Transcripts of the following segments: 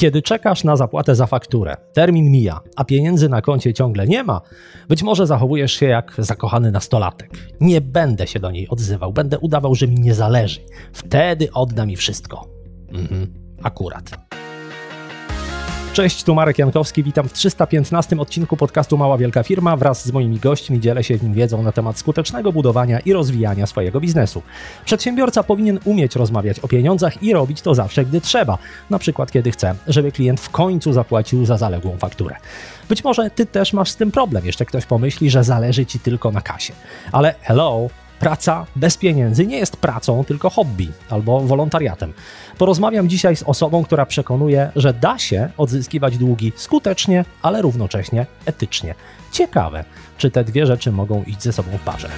Kiedy czekasz na zapłatę za fakturę, termin mija, a pieniędzy na koncie ciągle nie ma, być może zachowujesz się jak zakochany nastolatek. Nie będę się do niej odzywał, będę udawał, że mi nie zależy. Wtedy odda mi wszystko. Mhm, akurat. Cześć, tu Marek Jankowski, witam w 315 odcinku podcastu Mała Wielka Firma. Wraz z moimi gośćmi dzielę się w nim wiedzą na temat skutecznego budowania i rozwijania swojego biznesu. Przedsiębiorca powinien umieć rozmawiać o pieniądzach i robić to zawsze, gdy trzeba, na przykład kiedy chce, żeby klient w końcu zapłacił za zaległą fakturę. Być może ty też masz z tym problem, jeszcze ktoś pomyśli, że zależy ci tylko na kasie. Ale hello, Praca bez pieniędzy nie jest pracą, tylko hobby albo wolontariatem. Porozmawiam dzisiaj z osobą, która przekonuje, że da się odzyskiwać długi skutecznie, ale równocześnie etycznie. Ciekawe, czy te dwie rzeczy mogą iść ze sobą w parze.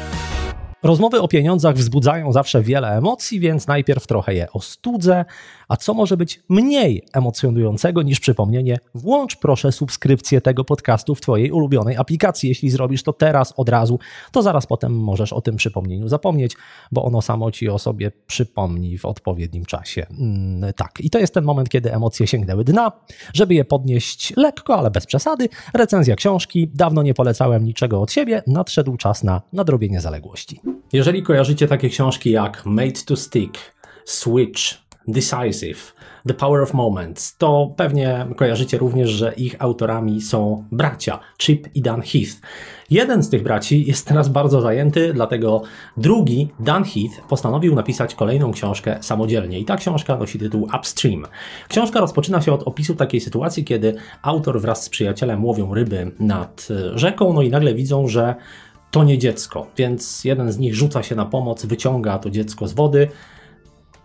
Rozmowy o pieniądzach wzbudzają zawsze wiele emocji, więc najpierw trochę je ostudzę, a co może być mniej emocjonującego niż przypomnienie? Włącz proszę subskrypcję tego podcastu w Twojej ulubionej aplikacji. Jeśli zrobisz to teraz, od razu, to zaraz potem możesz o tym przypomnieniu zapomnieć, bo ono samo ci o sobie przypomni w odpowiednim czasie. Mm, tak, i to jest ten moment, kiedy emocje sięgnęły dna. Żeby je podnieść lekko, ale bez przesady, recenzja książki. Dawno nie polecałem niczego od siebie, nadszedł czas na nadrobienie zaległości. Jeżeli kojarzycie takie książki jak Made to Stick, Switch, decisive, the power of moments. To pewnie kojarzycie również, że ich autorami są bracia Chip i Dan Heath. Jeden z tych braci jest teraz bardzo zajęty, dlatego drugi, Dan Heath, postanowił napisać kolejną książkę samodzielnie. I ta książka nosi tytuł Upstream. Książka rozpoczyna się od opisu takiej sytuacji, kiedy autor wraz z przyjacielem łowią ryby nad e, rzeką, no i nagle widzą, że to nie dziecko, więc jeden z nich rzuca się na pomoc, wyciąga to dziecko z wody.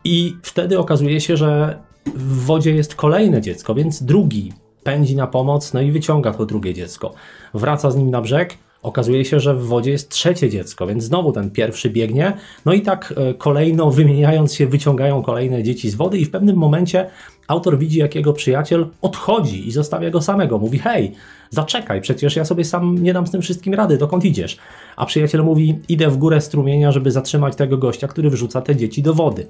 I wtedy okazuje się, że w wodzie jest kolejne dziecko, więc drugi pędzi na pomoc, no i wyciąga to drugie dziecko. Wraca z nim na brzeg, okazuje się, że w wodzie jest trzecie dziecko, więc znowu ten pierwszy biegnie. No i tak e, kolejno wymieniając się, wyciągają kolejne dzieci z wody, i w pewnym momencie Autor widzi, jak jego przyjaciel odchodzi i zostawia go samego. Mówi, hej, zaczekaj, przecież ja sobie sam nie dam z tym wszystkim rady, dokąd idziesz? A przyjaciel mówi, idę w górę strumienia, żeby zatrzymać tego gościa, który wrzuca te dzieci do wody.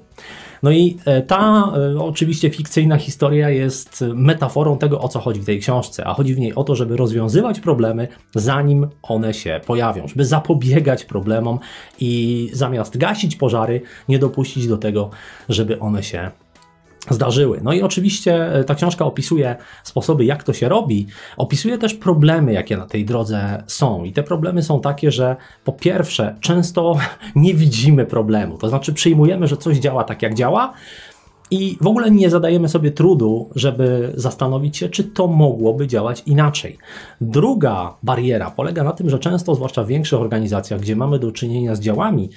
No i e, ta e, oczywiście fikcyjna historia jest e, metaforą tego, o co chodzi w tej książce, a chodzi w niej o to, żeby rozwiązywać problemy, zanim one się pojawią, żeby zapobiegać problemom i zamiast gasić pożary, nie dopuścić do tego, żeby one się zdarzyły. No i oczywiście e, ta książka opisuje sposoby, jak to się robi, opisuje też problemy, jakie na tej drodze są. I te problemy są takie, że po pierwsze, często nie widzimy problemu, to znaczy przyjmujemy, że coś działa tak, jak działa. I w ogóle nie zadajemy sobie trudu, żeby zastanowić się, czy to mogłoby działać inaczej. Druga bariera polega na tym, że często, zwłaszcza w większych organizacjach, gdzie mamy do czynienia z działami,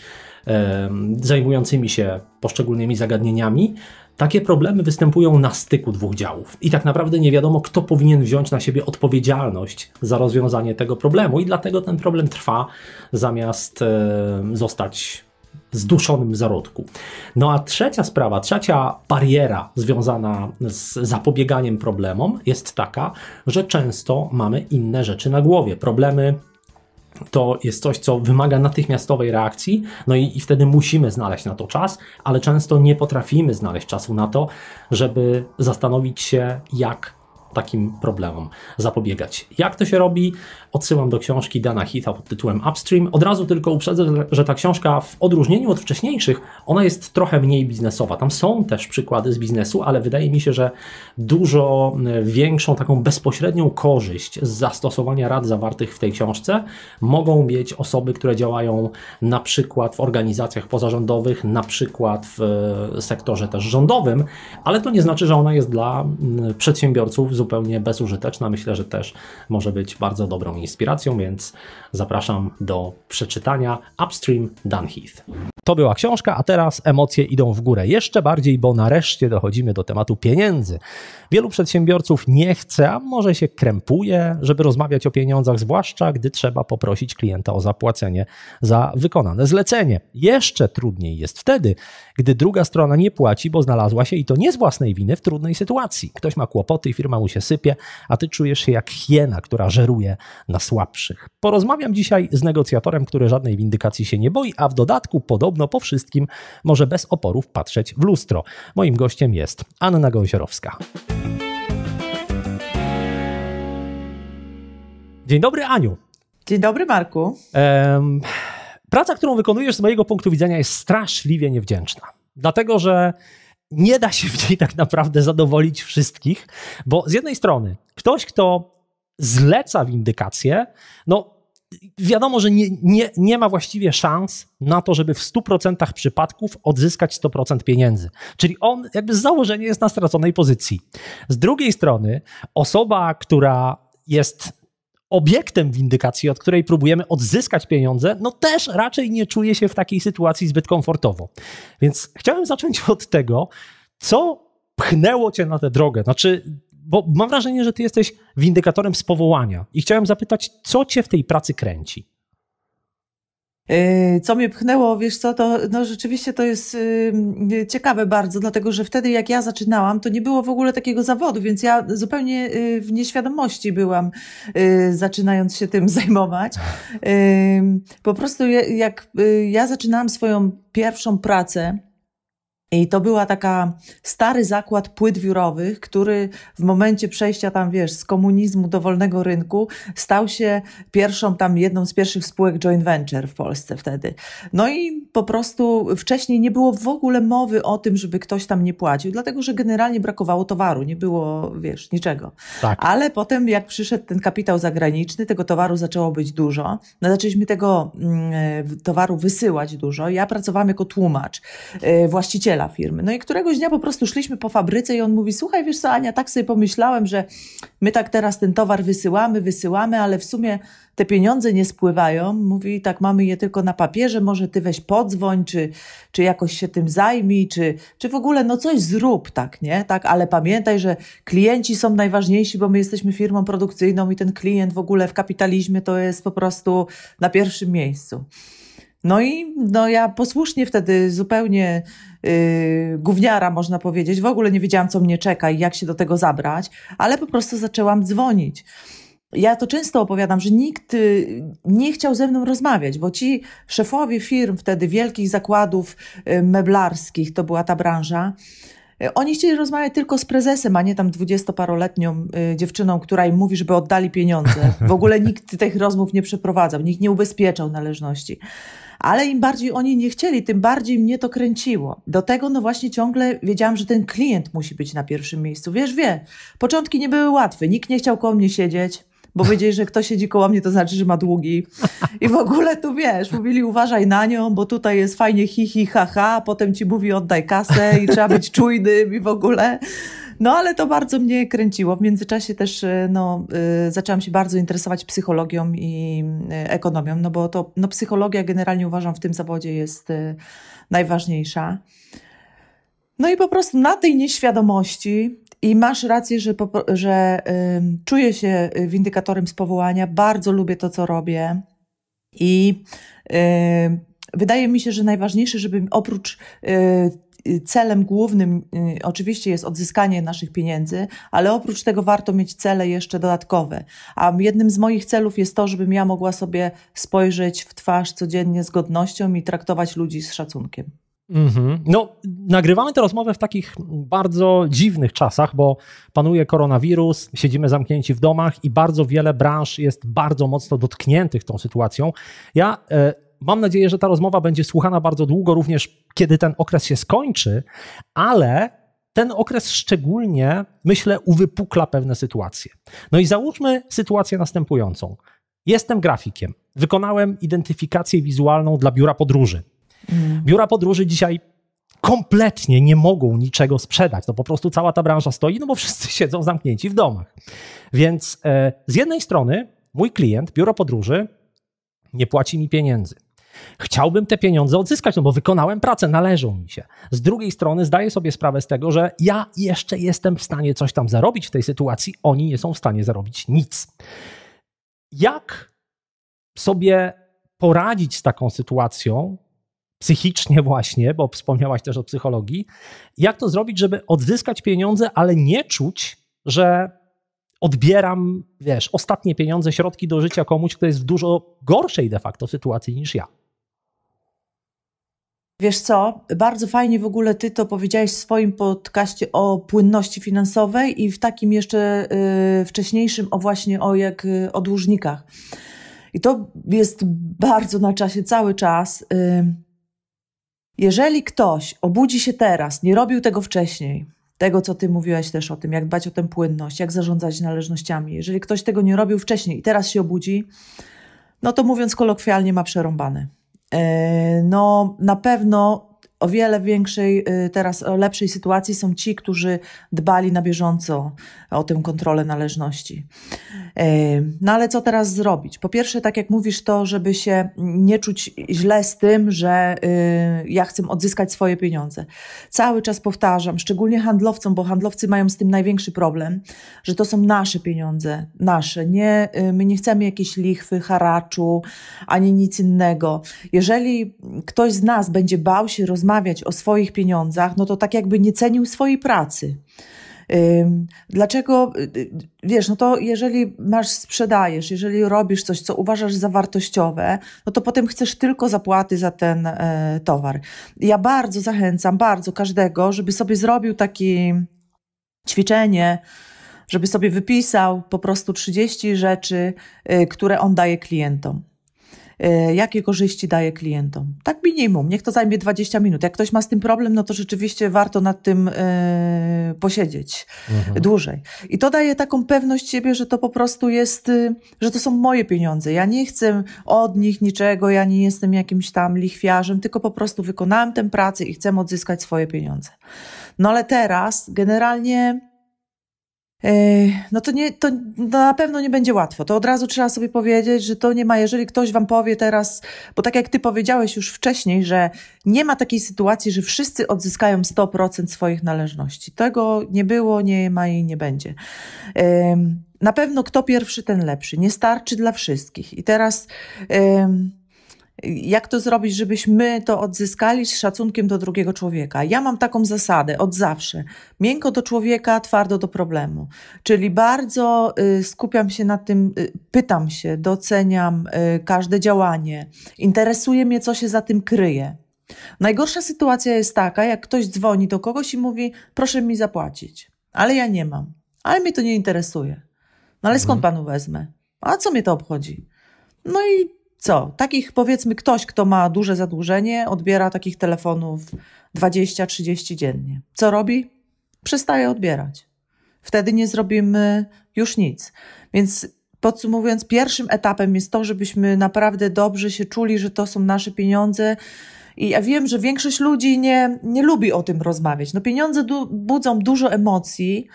zajmującymi się poszczególnymi zagadnieniami, takie problemy występują na styku dwóch działów i tak naprawdę nie wiadomo, kto powinien wziąć na siebie odpowiedzialność za rozwiązanie tego problemu, i dlatego ten problem trwa zamiast e, zostać zduszonym w zarodku. No a trzecia sprawa, trzecia bariera związana z zapobieganiem problemom jest taka, że często mamy inne rzeczy na głowie. Problemy to jest coś, co wymaga natychmiastowej reakcji, no i, i, wtedy musimy znaleźć na to czas, ale często nie potrafimy znaleźć czasu na to, żeby zastanowić się, jak takim problemom zapobiegać. Jak to się robi? Odsyłam do książki Dana Heatha pod tytułem Upstream. Od razu tylko uprzedzę, że ta książka w odróżnieniu od wcześniejszych, ona jest trochę mniej biznesowa. Tam są też przykłady z biznesu, ale wydaje mi się, że dużo e, większą taką bezpośrednią korzyść z zastosowania rad zawartych w tej książce mogą mieć osoby, które działają na przykład w organizacjach pozarządowych, na przykład w e, sektorze też rządowym, ale to nie znaczy, że ona jest dla przedsiębiorców zupełnie bezużyteczna. Myślę, że też może być bardzo dobrą inspiracją, więc Zapraszam do przeczytania Upstream Dunheath. To była książka, a teraz emocje idą w górę jeszcze bardziej, bo nareszcie dochodzimy do tematu pieniędzy. Wielu przedsiębiorców nie chce, a może się krępuje, żeby rozmawiać o pieniądzach, zwłaszcza gdy trzeba poprosić klienta o zapłacenie za wykonane zlecenie. Jeszcze trudniej jest wtedy, gdy druga strona nie płaci, bo znalazła się i to nie z własnej winy w trudnej sytuacji. Ktoś ma kłopoty i firma mu się sypie, a ty czujesz się jak hiena, która żeruje na słabszych. Porozmawiam dzisiaj z negocjatorem, który żadnej windykacji się nie boi, a w dodatku podobno po wszystkim może bez oporów patrzeć w lustro. Moim gościem jest Anna Gąsiorowska. Dzień dobry, Aniu. Dzień dobry, Marku. Ehm, praca, którą wykonujesz z mojego punktu widzenia jest straszliwie niewdzięczna. Dlatego, że nie da się w niej tak naprawdę zadowolić wszystkich, bo z jednej strony ktoś, kto zleca windykację, no wiadomo, że nie, nie, nie ma właściwie szans na to, żeby w 100% przypadków odzyskać 100% pieniędzy. Czyli on jakby z założenia jest na straconej pozycji. Z drugiej strony osoba, która jest obiektem windykacji, od której próbujemy odzyskać pieniądze, no też raczej nie czuje się w takiej sytuacji zbyt komfortowo. Więc chciałem zacząć od tego, co pchnęło cię na tę drogę. Znaczy, bo mam wrażenie, że ty jesteś windykatorem z powołania i chciałem zapytać, co cię w tej pracy kręci? Yy, co mnie pchnęło, wiesz co, to no rzeczywiście to jest yy, ciekawe bardzo, dlatego że wtedy jak ja zaczynałam, to nie było w ogóle takiego zawodu, więc ja zupełnie yy, w nieświadomości byłam, yy, zaczynając się tym zajmować. Tak. Yy, po prostu jak yy, ja zaczynałam swoją pierwszą pracę, i to była taka stary zakład płyt wiórowych, który w momencie przejścia tam, wiesz, z komunizmu do wolnego rynku stał się pierwszą tam, jedną z pierwszych spółek joint venture w Polsce wtedy. No i po prostu wcześniej nie było w ogóle mowy o tym, żeby ktoś tam nie płacił, dlatego że generalnie brakowało towaru, nie było, wiesz, niczego. Tak. Ale potem jak przyszedł ten kapitał zagraniczny, tego towaru zaczęło być dużo. No, zaczęliśmy tego mm, e, towaru wysyłać dużo. Ja pracowałam jako tłumacz, y, właściciela właściciela firmy. No i któregoś dnia po prostu szliśmy po fabryce i on mówi: Słuchaj, wiesz co, Ania, tak sobie pomyślałem, że my tak teraz ten towar wysyłamy, wysyłamy, ale w sumie te pieniądze nie spływają. Mówi: Tak, mamy je tylko na papierze, może ty weź podzwoń, czy, czy jakoś się tym zajmij, czy, czy w ogóle no coś zrób, tak, nie? Tak, ale pamiętaj, że klienci są najważniejsi, bo my jesteśmy firmą produkcyjną i ten klient w ogóle w kapitalizmie to jest po prostu na pierwszym miejscu. No i no ja posłusznie wtedy zupełnie yy, gówniara, można powiedzieć, w ogóle nie wiedziałam, co mnie czeka i jak się do tego zabrać, ale po prostu zaczęłam dzwonić. Ja to często opowiadam, że nikt y, nie chciał ze mną rozmawiać, bo ci szefowie firm wtedy, wielkich zakładów y, meblarskich, to była ta branża, y, oni chcieli rozmawiać tylko z prezesem, a nie tam dwudziestoparoletnią dziewczyną, która im mówi, żeby oddali pieniądze. W ogóle nikt tych rozmów nie przeprowadzał, nikt nie ubezpieczał należności ale im bardziej oni nie chcieli, tym bardziej mnie to kręciło. Do tego, no właśnie, ciągle wiedziałam, że ten klient musi być na pierwszym miejscu. Wiesz, wie, początki nie były łatwe, nikt nie chciał koło mnie siedzieć bo wiedzieli, że kto siedzi koło mnie, to znaczy, że ma długi. I w ogóle tu wiesz, mówili uważaj na nią, bo tutaj jest fajnie hi, hi, ha, ha, a potem ci mówi oddaj kasę i trzeba być czujnym i w ogóle. No ale to bardzo mnie kręciło. W międzyczasie też e, no, e, zaczęłam się bardzo interesować psychologią i e, ekonomią, no bo to no, psychologia generalnie uważam w tym zawodzie jest najważniejsza. No i po prostu na tej nieświadomości i masz rację, że, że y, czuję się y, windykatorem z powołania, bardzo lubię to, co robię. I y, wydaje mi się, że najważniejsze, żeby oprócz y, celem głównym y, oczywiście jest odzyskanie naszych pieniędzy, ale oprócz tego warto mieć cele jeszcze dodatkowe. A jednym z moich celów jest to, żebym ja mogła sobie spojrzeć w twarz codziennie z godnością i traktować ludzi z szacunkiem. Mm-hmm. No, nagrywamy tę rozmowę w takich bardzo dziwnych czasach, bo panuje koronawirus, siedzimy zamknięci w domach i bardzo wiele branż jest bardzo mocno dotkniętych tą sytuacją. Ja e, mam nadzieję, że ta rozmowa będzie słuchana bardzo długo, również kiedy ten okres się skończy, ale ten okres szczególnie, myślę, uwypukla pewne sytuacje. No i załóżmy sytuację następującą. Jestem grafikiem. Wykonałem identyfikację wizualną dla biura podróży. Mm. Biura podróży dzisiaj kompletnie nie mogą niczego sprzedać. No po prostu cała ta branża stoi, no bo wszyscy siedzą zamknięci w domach. Więc e, z jednej strony mój klient, biuro podróży, nie płaci mi pieniędzy. Chciałbym te pieniądze odzyskać, no bo wykonałem pracę, należą mi się. Z drugiej strony zdaję sobie sprawę z tego, że ja jeszcze jestem w stanie coś tam zarobić w tej sytuacji, oni nie są w stanie zarobić nic. Jak sobie poradzić z taką sytuacją, psychicznie właśnie, bo wspomniałaś też o psychologii, jak to zrobić, żeby odzyskać pieniądze, ale nie czuć, że odbieram, wiesz, ostatnie pieniądze, środki do życia komuś, kto jest w dużo gorszej de facto sytuacji niż ja. Wiesz co, bardzo fajnie w ogóle ty to powiedziałeś w swoim podcaście o płynności finansowej i w takim jeszcze y, wcześniejszym o właśnie o jak yy, o dłużnikach. I to jest bardzo na czasie cały czas. Y, jeżeli ktoś obudzi się teraz, nie robił tego wcześniej, tego co ty mówiłeś też o tym, jak dbać o tę płynność, jak zarządzać należnościami, jeżeli ktoś tego nie robił wcześniej i teraz się obudzi, no to mówiąc kolokwialnie ma przerąbane. E, no, na pewno o wiele większej, y, teraz o lepszej sytuacji są ci, którzy dbali na bieżąco o tę kontrolę należności. E, no ale co teraz zrobić? Po pierwsze, tak jak mówisz, to, żeby się nie czuć źle z tym, że y, ja chcę odzyskać swoje pieniądze. Cały czas powtarzam, szczególnie handlowcom, bo handlowcy mają z tym największy problem, że to są nasze pieniądze, nasze. Nie, y, my nie chcemy jakiejś lichwy, haraczu, ani nic innego. Jeżeli ktoś z nas będzie bał się rozmawiać, rozmawiać o swoich pieniądzach, no to tak jakby nie cenił swojej pracy. Dlaczego, y, y, wiesz, no to jeżeli masz, sprzedajesz, jeżeli robisz coś, co uważasz za wartościowe, no to potem chcesz tylko zapłaty za ten e, towar. Ja bardzo zachęcam, bardzo każdego, żeby sobie zrobił takie ćwiczenie, żeby sobie wypisał po prostu 30 rzeczy, y, które on daje klientom. E, jakie korzyści daje klientom. Tak minimum, niech to zajmie 20 minut. Jak ktoś ma z tym problem, no to rzeczywiście warto nad tym e, posiedzieć mhm. dłużej. I to daje taką pewność siebie, że to po prostu jest, y, że to są moje pieniądze. Ja nie chcę od nich niczego, ja nie jestem jakimś tam lichwiarzem, tylko po prostu wykonałem tę pracę i chcę odzyskać swoje pieniądze. No ale teraz generalnie Yy, no to, nie, to na pewno nie będzie łatwo. To od razu trzeba sobie powiedzieć, że to nie ma, jeżeli ktoś wam powie teraz, bo tak jak ty powiedziałeś już wcześniej, że nie ma takiej sytuacji, że wszyscy odzyskają 100% swoich należności. Tego nie było, nie ma i nie będzie. Yy, na pewno kto pierwszy, ten lepszy. Nie starczy dla wszystkich. I teraz. Um, jak to zrobić, żebyśmy to odzyskali z szacunkiem do drugiego człowieka. Ja mam taką zasadę od zawsze: miękko do człowieka, twardo do problemu. Czyli bardzo y, skupiam się na tym, y, pytam się, doceniam y, każde działanie, interesuje mnie, co się za tym kryje. Najgorsza sytuacja jest taka, jak ktoś dzwoni do kogoś i mówi: Proszę mi zapłacić, ale ja nie mam, ale mnie to nie interesuje. No ale skąd mhm. panu wezmę? A co mnie to obchodzi? No i co? Takich powiedzmy ktoś, kto ma duże zadłużenie, odbiera takich telefonów 20-30 dziennie. Co robi? Przestaje odbierać. Wtedy nie zrobimy już nic. Więc podsumowując, pierwszym etapem jest to, żebyśmy naprawdę dobrze się czuli, że to są nasze pieniądze. I ja wiem, że większość ludzi nie, nie lubi o tym rozmawiać. No pieniądze du budzą dużo emocji.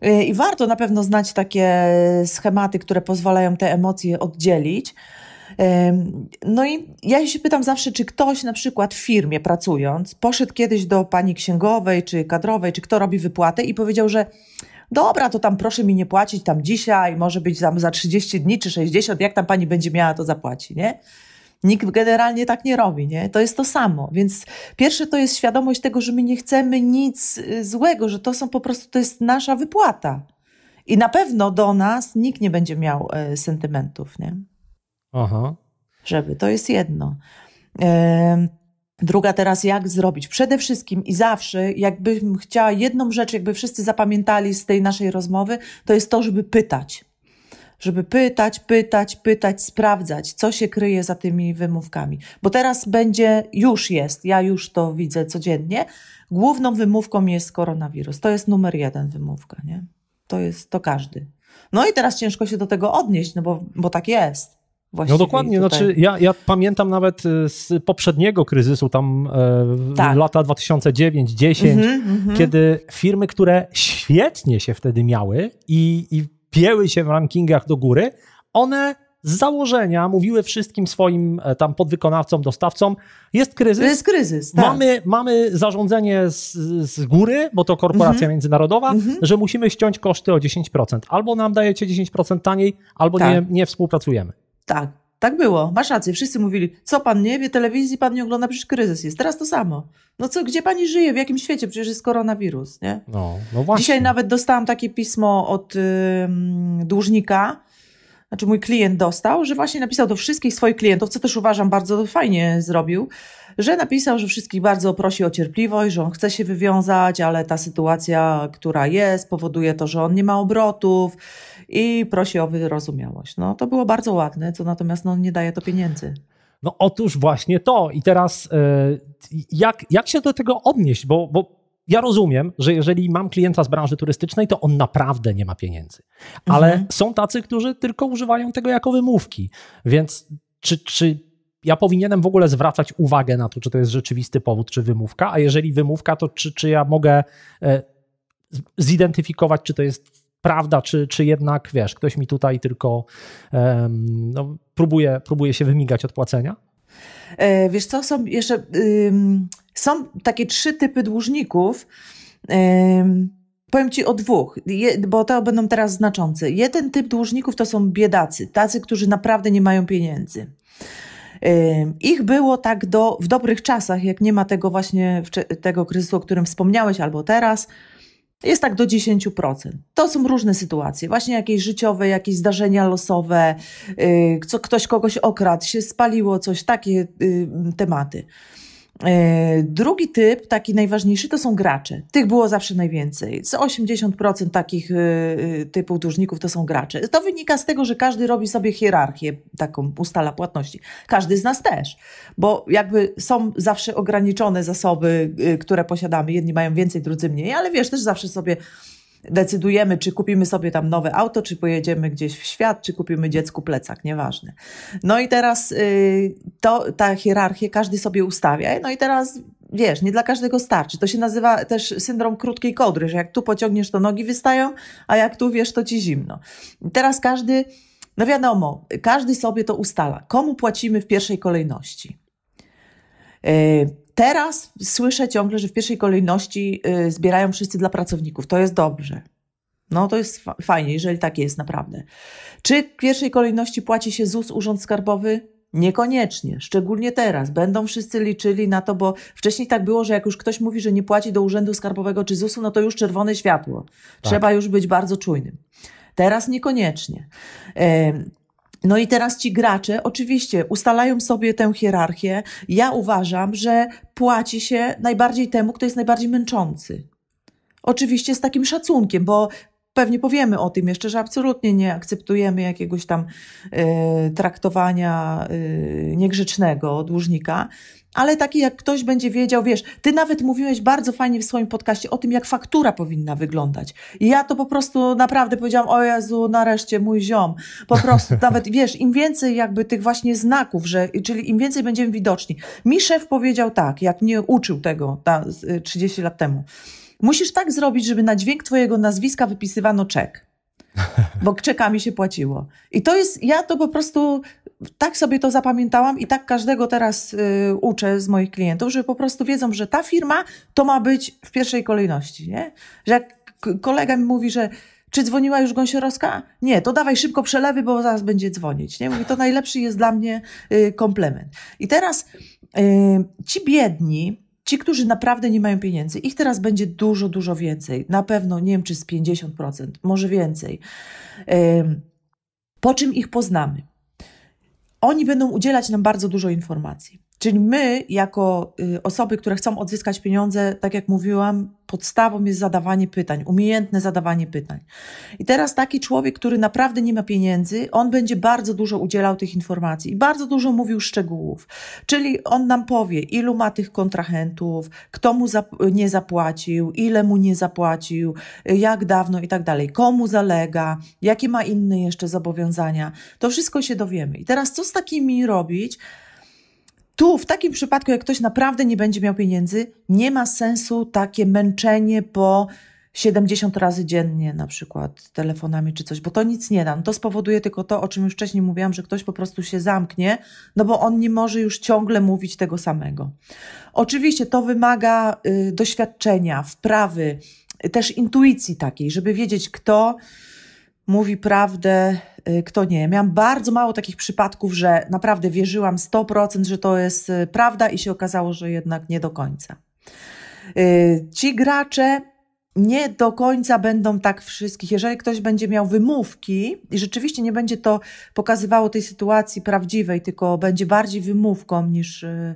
Yy, I warto na pewno znać takie schematy, które pozwalają te emocje oddzielić. No i ja się pytam zawsze, czy ktoś na przykład w firmie pracując poszedł kiedyś do pani księgowej, czy kadrowej, czy kto robi wypłatę i powiedział, że dobra, to tam proszę mi nie płacić tam dzisiaj, może być tam za 30 dni czy 60, jak tam pani będzie miała, to zapłaci, nie? Nikt generalnie tak nie robi, nie? To jest to samo. Więc pierwsze to jest świadomość tego, że my nie chcemy nic y, złego, że to są po prostu, to jest nasza wypłata. I na pewno do nas nikt nie będzie miał e, sentymentów, nie? Aha. Żeby, to jest jedno. Druga teraz, jak zrobić? Przede wszystkim i zawsze, jakbym chciała jedną rzecz, jakby wszyscy zapamiętali z tej naszej rozmowy, to jest to, żeby pytać. Żeby pytać, pytać, pytać, sprawdzać, co się kryje za tymi wymówkami. Bo teraz będzie, już jest, ja już to widzę codziennie. Główną wymówką jest koronawirus. To jest numer jeden wymówka, nie? To jest to każdy. No i teraz ciężko się do tego odnieść, no bo, bo tak jest. No właściwie no dokładnie, tutaj. znaczy ja, ja pamiętam nawet e, z poprzedniego kryzysu, tam e, tak. lata 2009-10, mm -hmm, kiedy firmy, które świetnie się wtedy miały i, i pieły się w rankingach do góry, one z założenia mówiły wszystkim swoim e, tam podwykonawcom, dostawcom, jest kryzys. Jest kryzys, tak. Mamy, mamy zarządzenie z, z góry, bo to korporacja mm -hmm. międzynarodowa, mm -hmm. że musimy ściąć koszty o 10%. Albo nam dajecie 10% taniej, albo tak. nie, nie współpracujemy. Tak, tak było, masz rację. Wszyscy mówili, co pan nie wie, telewizji pan nie ogląda, przecież kryzys jest. Teraz to samo. No co, gdzie pani żyje, w jakim świecie? Przecież jest koronawirus, nie? No, no właśnie. Dzisiaj nawet dostałam takie pismo od dłużnika, znaczy mój klient dostał, że właśnie napisał do wszystkich swoich klientów, co też uważam bardzo fajnie zrobił, że napisał, że wszystkich bardzo prosi o cierpliwość, że on chce się wywiązać, ale ta sytuacja, która jest, powoduje to, że on nie ma obrotów, i prosi o wyrozumiałość. No, to było bardzo ładne, co natomiast no, nie daje to pieniędzy. No otóż właśnie to. I teraz e, jak, jak się do tego odnieść? Bo, bo ja rozumiem, że jeżeli mam klienta z branży turystycznej, to on naprawdę nie ma pieniędzy. Ale mhm. są tacy, którzy tylko używają tego jako wymówki. Więc czy, czy ja powinienem w ogóle zwracać uwagę na to, czy to jest rzeczywisty powód, czy wymówka? A jeżeli wymówka, to czy, czy ja mogę e, zidentyfikować, czy to jest prawda, czy, czy jednak, wiesz, ktoś mi tutaj tylko um, no, próbuje, próbuje się wymigać od płacenia? E, wiesz co, są jeszcze są takie trzy typy dłużników. powiem ci o dwóch, je, bo to będą teraz znaczące. Jeden typ dłużników to są biedacy, tacy, którzy naprawdę nie mają pieniędzy. ich było tak do, w dobrych czasach, jak nie ma tego właśnie tego kryzysu, o którym wspomniałeś, albo teraz, jest tak do 10%. To są różne sytuacje, właśnie jakieś życiowe, jakieś zdarzenia losowe, y, co, ktoś kogoś okradł, się spaliło coś, takie y, tematy. E, drugi typ, taki najważniejszy, to są gracze. Tych było zawsze najwięcej. Z 80% takich e, e, typów dłużników to są gracze. To wynika z tego, że każdy robi sobie hierarchię, taką ustala płatności. Każdy z nas też, bo jakby są zawsze ograniczone zasoby, które posiadamy. Jedni mają więcej, drudzy mniej, ale wiesz, też zawsze sobie decydujemy, czy kupimy sobie tam nowe auto, czy pojedziemy gdzieś w świat, czy kupimy dziecku plecak, nieważne. No i teraz y, to, ta hierarchia każdy sobie ustawia. No i teraz wiesz, nie dla każdego starczy. To się nazywa też syndrom krótkiej kodry, że jak tu pociągniesz, to nogi wystają, a jak tu wiesz, to ci zimno. I teraz każdy, no wiadomo, każdy sobie to ustala. Komu płacimy w pierwszej kolejności? Y, Teraz słyszę ciągle, że w pierwszej kolejności y, zbierają wszyscy dla pracowników. To jest dobrze. No to jest fajnie, jeżeli tak jest naprawdę. Czy w pierwszej kolejności płaci się ZUS, Urząd Skarbowy? Niekoniecznie, szczególnie teraz. Będą wszyscy liczyli na to, bo wcześniej tak było, że jak już ktoś mówi, że nie płaci do Urzędu Skarbowego czy ZUS-u, no to już czerwone światło. Tak. Trzeba tak. już być bardzo czujnym. Teraz niekoniecznie. No i teraz ci gracze oczywiście ustalają sobie tę hierarchię. Ja uważam, że płaci się najbardziej temu, kto jest najbardziej męczący. Oczywiście z takim szacunkiem, bo pewnie powiemy o tym jeszcze, że absolutnie nie akceptujemy jakiegoś tam y, traktowania y, niegrzecznego dłużnika ale taki jak ktoś będzie wiedział, wiesz, ty nawet mówiłeś bardzo fajnie w swoim podcaście o tym, jak faktura powinna wyglądać. I ja to po prostu naprawdę powiedziałam, o Jezu, nareszcie mój ziom. Po prostu nawet, wiesz, im więcej jakby tych właśnie znaków, że, czyli im więcej będziemy widoczni. Mi szef powiedział tak, jak mnie uczył tego ta, 30 y, lat temu. Musisz tak zrobić, żeby na dźwięk twojego nazwiska wypisywano czek bo czekami się płaciło. I to jest, ja to po prostu tak sobie to zapamiętałam i tak każdego teraz y, uczę z moich klientów, że po prostu wiedzą, że ta firma to ma być w pierwszej kolejności, nie? Że jak kolega mi mówi, że czy dzwoniła już Gąsiorowska? Nie, to dawaj szybko przelewy, bo zaraz będzie dzwonić, nie? Mówi, to najlepszy jest dla mnie y, komplement. I teraz y, ci biedni, Ci, którzy naprawdę nie mają pieniędzy, ich teraz będzie dużo, dużo więcej. Na pewno, nie wiem czy z 50%, może więcej. Po czym ich poznamy? oni będą udzielać nam bardzo dużo informacji. Czyli my, jako y, osoby, które chcą odzyskać pieniądze, tak jak mówiłam, podstawą jest zadawanie pytań, umiejętne zadawanie pytań. I teraz taki człowiek, który naprawdę nie ma pieniędzy, on będzie bardzo dużo udzielał tych informacji i bardzo dużo mówił szczegółów. Czyli on nam powie, ilu ma tych kontrahentów, kto mu zap nie zapłacił, ile mu nie zapłacił, jak dawno i tak dalej, komu zalega, jakie ma inne jeszcze zobowiązania. To wszystko się dowiemy. I teraz co z takimi robić? Tu, w takim przypadku, jak ktoś naprawdę nie będzie miał pieniędzy, nie ma sensu takie męczenie po 70 razy dziennie na przykład telefonami czy coś, bo to nic nie da. No to spowoduje tylko to, o czym już wcześniej mówiłam, że ktoś po prostu się zamknie, no bo on nie może już ciągle mówić tego samego. Oczywiście to wymaga y, doświadczenia, wprawy, y, też intuicji takiej, żeby wiedzieć kto mówi prawdę, y, kto nie. Miałam bardzo mało takich przypadków, że naprawdę wierzyłam 100%, że to jest y, prawda i się okazało, że jednak nie do końca. Y, ci gracze nie do końca będą tak wszystkich. Jeżeli ktoś będzie miał wymówki i rzeczywiście nie będzie to pokazywało tej sytuacji prawdziwej, tylko będzie bardziej wymówką niż yy,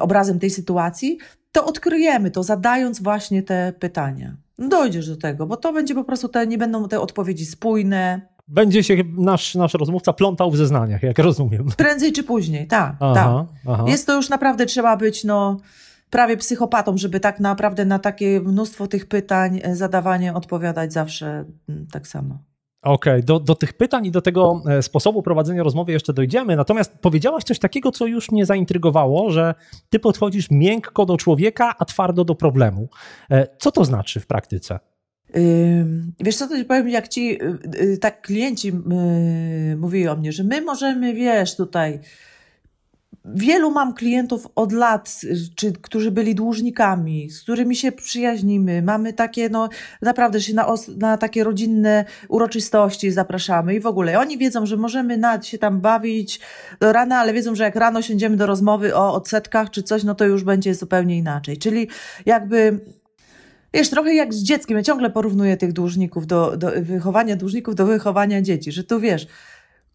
obrazem tej sytuacji, to odkryjemy to, zadając właśnie te pytania. Dojdziesz do tego, bo to będzie po prostu, te, nie będą te odpowiedzi spójne. Będzie się nasz, nasz rozmówca plątał w zeznaniach, jak rozumiem. Prędzej czy później, tak. Ta. Jest to już naprawdę, trzeba być no, prawie psychopatą, żeby tak naprawdę na takie mnóstwo tych pytań e, zadawanie odpowiadać zawsze mm, tak samo. Okej, okay. do, do tych pytań i do tego e, sposobu prowadzenia rozmowy jeszcze dojdziemy. Natomiast powiedziałaś coś takiego, co już mnie zaintrygowało, że ty podchodzisz miękko do człowieka, a twardo do problemu. E, co to znaczy w praktyce? Wiesz co, to powiem, jak ci y, y, tak klienci y, mówili o mnie, że my możemy, wiesz, tutaj Wielu mam klientów od lat, czy, którzy byli dłużnikami, z którymi się przyjaźnimy. Mamy takie, no naprawdę się na, na takie rodzinne uroczystości zapraszamy i w ogóle. Oni wiedzą, że możemy nad się tam bawić do rana, ale wiedzą, że jak rano siędziemy do rozmowy o odsetkach czy coś, no to już będzie zupełnie inaczej. Czyli jakby Wiesz, trochę jak z dzieckiem. Ja ciągle porównuję tych dłużników do, do wychowania dłużników do wychowania dzieci, że tu wiesz,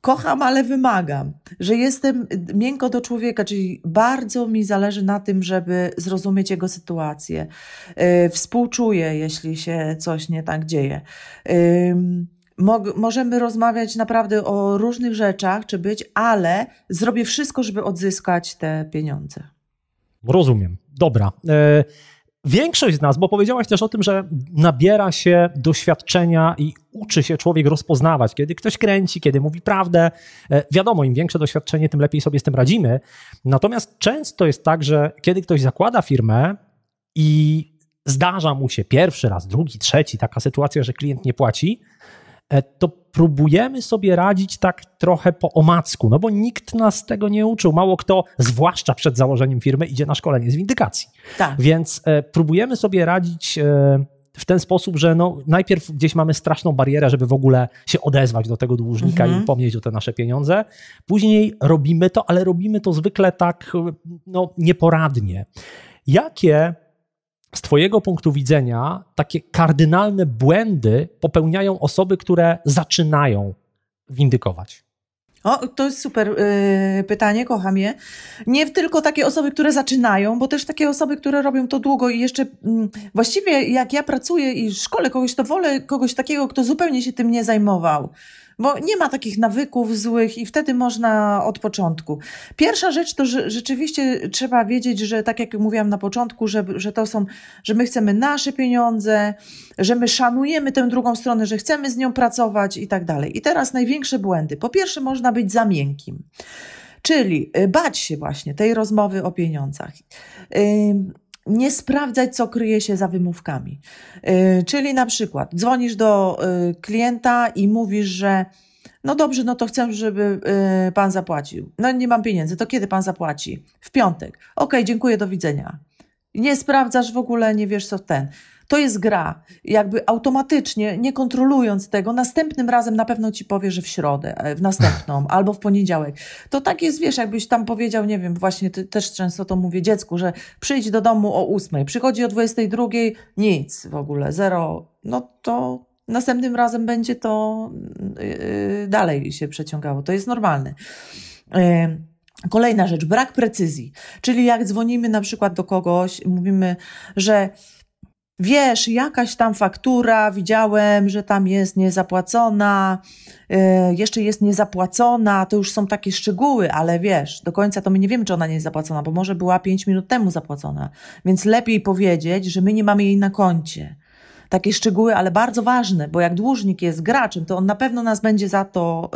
kocham, ale wymagam, że jestem miękko do człowieka, czyli bardzo mi zależy na tym, żeby zrozumieć jego sytuację. Y, współczuję, jeśli się coś nie tak dzieje. możemy rozmawiać naprawdę o różnych rzeczach, czy być, ale zrobię wszystko, żeby odzyskać te pieniądze. Rozumiem. Dobra. Y, Większość z nas, bo powiedziałaś też o tym, że nabiera się doświadczenia i uczy się człowiek rozpoznawać, kiedy ktoś kręci, kiedy mówi prawdę. E, wiadomo, im większe doświadczenie, tym lepiej sobie z tym radzimy. Natomiast często jest tak, że kiedy ktoś zakłada firmę i zdarza mu się pierwszy raz, drugi, trzeci, taka sytuacja, że klient nie płaci, e, to próbujemy sobie radzić tak trochę po omacku, no bo nikt nas tego nie uczył. Mało kto, zwłaszcza przed założeniem firmy, idzie na szkolenie z windykacji. Tak. Więc e, próbujemy sobie radzić. E, w ten sposób, że no, najpierw gdzieś mamy straszną barierę, żeby w ogóle się odezwać do tego dłużnika mhm. i upomnieć o te nasze pieniądze. Później robimy to, ale robimy to zwykle tak e, no, nieporadnie. Jakie z Twojego punktu widzenia takie kardynalne błędy popełniają osoby, które zaczynają windykować? O, to jest super yy, pytanie, kocham je. Nie tylko takie osoby, które zaczynają, bo też takie osoby, które robią to długo i jeszcze mm, właściwie jak ja pracuję i szkole kogoś, to wolę kogoś takiego, kto zupełnie się tym nie zajmował bo nie ma takich nawyków złych i wtedy można od początku. Pierwsza rzecz to, że rzeczywiście trzeba wiedzieć, że tak jak mówiłam na początku, że, że to są, że my chcemy nasze pieniądze, że my szanujemy tę drugą stronę, że chcemy z nią pracować i tak dalej. I teraz największe błędy. Po pierwsze, można być za miękkim. Czyli y, bać się właśnie tej rozmowy o pieniądzach nie sprawdzać, co kryje się za wymówkami. Y, czyli na przykład dzwonisz do y, klienta i mówisz, że no dobrze, no to chcę, żeby y, pan zapłacił. No nie mam pieniędzy, to kiedy pan zapłaci? W piątek. Okej, okay, dziękuję, do widzenia. Nie sprawdzasz w ogóle, nie wiesz co ten. To jest gra. Jakby automatycznie, nie kontrolując tego, następnym razem na pewno ci powie, że w środę, e, w następną albo w poniedziałek. To tak jest, wiesz, jakbyś tam powiedział, nie wiem, właśnie ty też często to mówię dziecku, że przyjdź do domu o ósmej, przychodzi o dwudziestej drugiej, nic w ogóle, zero. No to następnym razem będzie to yy, dalej się przeciągało. To jest normalne. Yy. Kolejna rzecz, brak precyzji. Czyli jak dzwonimy na przykład do kogoś, mówimy, że wiesz, jakaś tam faktura, widziałem, że tam jest niezapłacona, yy, jeszcze jest niezapłacona, to już są takie szczegóły, ale wiesz, do końca to my nie wiemy, czy ona nie jest zapłacona, bo może była 5 minut temu zapłacona. Więc lepiej powiedzieć, że my nie mamy jej na koncie. Takie szczegóły, ale bardzo ważne, bo jak dłużnik jest graczem, to on na pewno nas będzie za to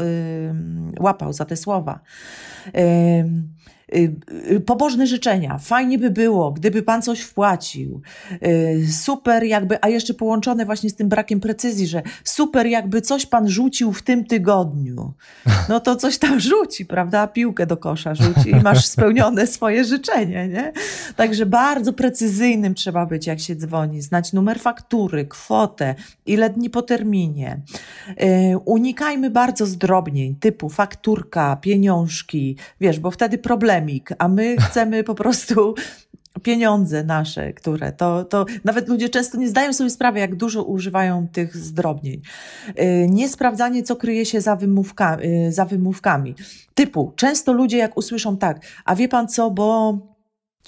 yy, łapał, za te słowa. Yy, Y, y, pobożne życzenia, fajnie by było, gdyby pan coś wpłacił, y, super jakby, a jeszcze połączone właśnie z tym brakiem precyzji, że super jakby coś pan rzucił w tym tygodniu, no to coś tam rzuci, prawda, piłkę do kosza rzuci i masz spełnione swoje życzenie, nie? Także bardzo precyzyjnym trzeba być, jak się dzwoni, znać numer faktury, kwotę, ile dni po terminie. Unikajmy bardzo zdrobnień typu fakturka, pieniążki, wiesz, bo wtedy problem polemik, a my chcemy po prostu pieniądze nasze, które to, to nawet ludzie często nie zdają sobie sprawy, jak dużo używają tych zdrobnień. Y, niesprawdzanie, co kryje się za, wymówka, y, za wymówkami. Typu, często ludzie jak usłyszą tak, a wie pan co, bo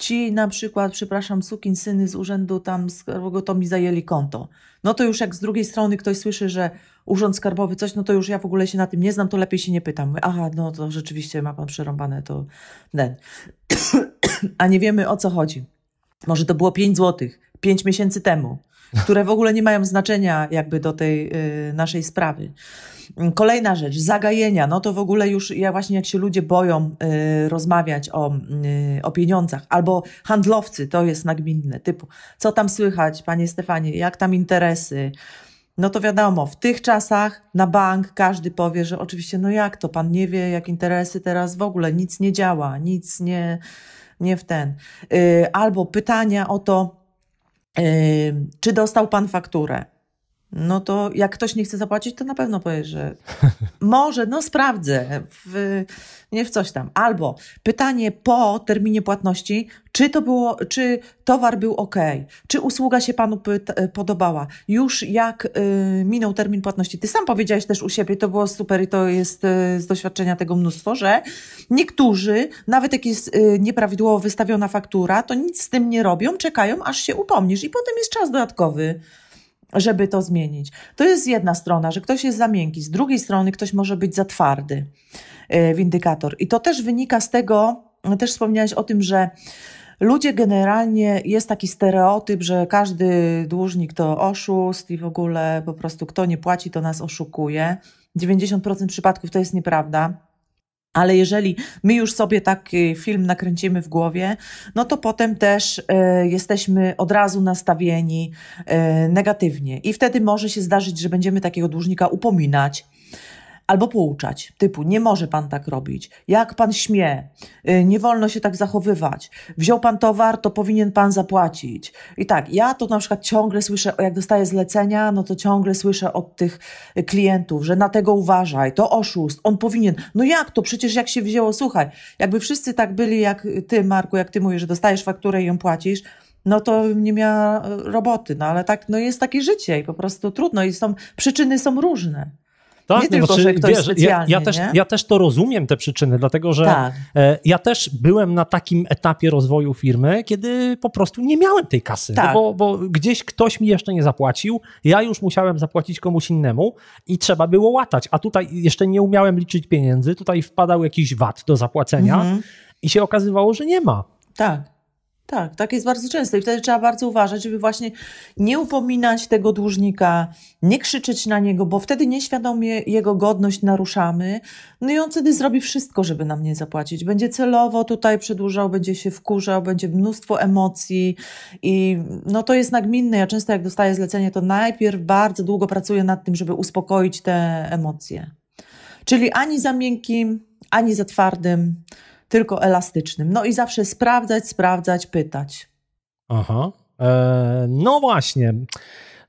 ci na przykład, przepraszam, syny z urzędu tam skarbowego to mi zajęli konto. No to już jak z drugiej strony ktoś słyszy, że urząd skarbowy coś, no to już ja w ogóle się na tym nie znam, to lepiej się nie pytam. Mówię, aha, no to rzeczywiście ma pan przerąbane to den A nie wiemy o co chodzi. Może to było 5 złotych 5 miesięcy temu które w ogóle nie mają znaczenia jakby do tej y, naszej sprawy. Kolejna rzecz, zagajenia. No to w ogóle już, ja właśnie jak się ludzie boją y, rozmawiać o, y, o pieniądzach, albo handlowcy, to jest nagminne, typu, co tam słychać, panie Stefanie, jak tam interesy? No to wiadomo, w tych czasach na bank każdy powie, że oczywiście, no jak to, pan nie wie, jak interesy teraz w ogóle, nic nie działa, nic nie, nie w ten. Y, albo pytania o to, czy dostał pan fakturę? no to jak ktoś nie chce zapłacić, to na pewno powie, że może, no sprawdzę, w, nie w coś tam. Albo pytanie po terminie płatności, czy to było, czy towar był ok, czy usługa się panu podobała. Już jak y, minął termin płatności, ty sam powiedziałeś też u siebie, to było super i to jest y, z doświadczenia tego mnóstwo, że niektórzy, nawet jak jest y, nieprawidłowo wystawiona faktura, to nic z tym nie robią, czekają aż się upomnisz i potem jest czas dodatkowy żeby to zmienić. To jest jedna strona, że ktoś jest za miękki, z drugiej strony ktoś może być za twardy e, windykator. I to też wynika z tego, też wspomniałeś o tym, że ludzie generalnie jest taki stereotyp, że każdy dłużnik to oszust i w ogóle po prostu kto nie płaci, to nas oszukuje. 90% przypadków to jest nieprawda. Ale jeżeli my już sobie taki y, film nakręcimy w głowie, no to potem też y, jesteśmy od razu nastawieni y, negatywnie. I wtedy może się zdarzyć, że będziemy takiego dłużnika upominać, albo pouczać, typu nie może pan tak robić, jak pan śmie, y, nie wolno się tak zachowywać, wziął pan towar, to powinien pan zapłacić. I tak, ja to na przykład ciągle słyszę, jak dostaję zlecenia, no to ciągle słyszę od tych y, klientów, że na tego uważaj, to oszust, on powinien, no jak to, przecież jak się wzięło, słuchaj, jakby wszyscy tak byli jak ty Marku, jak ty mówisz, że dostajesz fakturę i ją płacisz, no to nie miała y, roboty, no ale tak, no jest takie życie i po prostu trudno i są, przyczyny są różne. Tak? Nie tylko, znaczy, że ktoś wiesz, ja, ja też, ja też to rozumiem, te przyczyny, dlatego że tak. E, ja też byłem na takim etapie rozwoju firmy, kiedy po prostu nie miałem tej kasy, tak. bo, bo gdzieś ktoś mi jeszcze nie zapłacił, ja już musiałem zapłacić komuś innemu i trzeba było łatać, a tutaj jeszcze nie umiałem liczyć pieniędzy, tutaj wpadał jakiś VAT do zapłacenia mhm. i się okazywało, że nie ma. Tak. Tak, tak jest bardzo często i wtedy trzeba bardzo uważać, żeby właśnie nie upominać tego dłużnika, nie krzyczeć na niego, bo wtedy nieświadomie jego godność naruszamy. No i on wtedy zrobi wszystko, żeby nam nie zapłacić. Będzie celowo tutaj przedłużał, będzie się wkurzał, będzie mnóstwo emocji i no to jest nagminne. Ja często jak dostaję zlecenie, to najpierw bardzo długo pracuję nad tym, żeby uspokoić te emocje. Czyli ani za miękkim, ani za twardym tylko elastycznym. No i zawsze sprawdzać, sprawdzać, pytać. Aha. Eee, no właśnie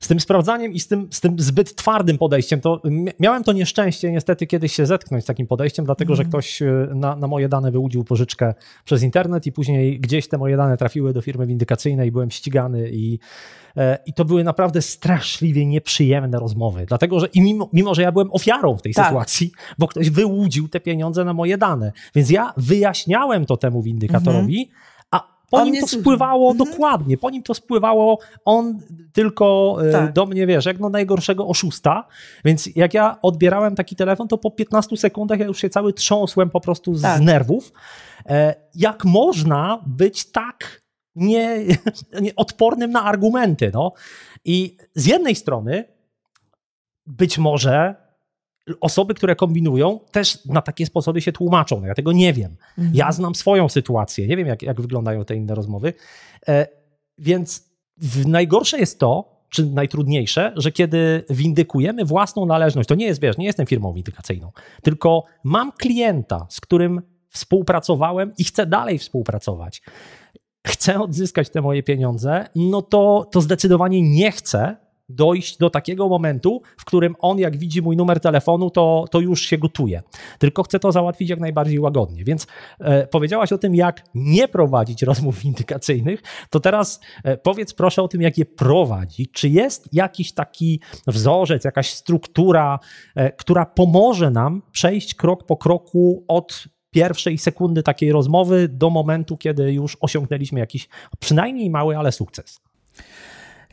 z tym sprawdzaniem i z tym, z tym zbyt twardym podejściem, to miałem to nieszczęście niestety kiedyś się zetknąć z takim podejściem, dlatego mm. że mhm. ktoś e, na, na, moje dane wyłudził pożyczkę przez internet i później gdzieś te moje dane trafiły do firmy windykacyjnej, byłem ścigany i, e, i to były naprawdę straszliwie nieprzyjemne rozmowy, dlatego że i mimo, mimo że ja byłem ofiarą w tej tak. sytuacji, bo ktoś wyłudził te pieniądze na moje dane, więc ja wyjaśniałem to temu windykatorowi, mm po nim to spływało mhm. dokładnie, po nim to spływało, on tylko e, tak. do mnie, wiesz, jak no najgorszego oszusta, więc jak ja odbierałem taki telefon, to po 15 sekundach ja już się cały trząsłem po prostu z tak. nerwów. E, jak można być tak nieodpornym nie, odpornym na argumenty, no? I z jednej strony być może osoby, które kombinują, też na takie sposoby się tłumaczą. No ja tego nie wiem. Mhm. Ja znam swoją sytuację. Nie wiem, jak, jak wyglądają te inne rozmowy. E, więc najgorsze jest to, czy najtrudniejsze, że kiedy windykujemy własną należność, to nie jest, wiesz, nie jestem firmą windykacyjną, tylko mam klienta, z którym współpracowałem i chcę dalej współpracować. Chcę odzyskać te moje pieniądze, no to, to zdecydowanie nie chcę dojść do takiego momentu, w którym on, jak widzi mój numer telefonu, to, to już się gotuje. Tylko chcę to załatwić jak najbardziej łagodnie. Więc e, powiedziałaś o tym, jak nie prowadzić rozmów windykacyjnych, to teraz e, powiedz proszę o tym, jak je prowadzić. Czy jest jakiś taki wzorzec, jakaś struktura, e, która pomoże nam przejść krok po kroku od pierwszej sekundy takiej rozmowy do momentu, kiedy już osiągnęliśmy jakiś przynajmniej mały, ale sukces?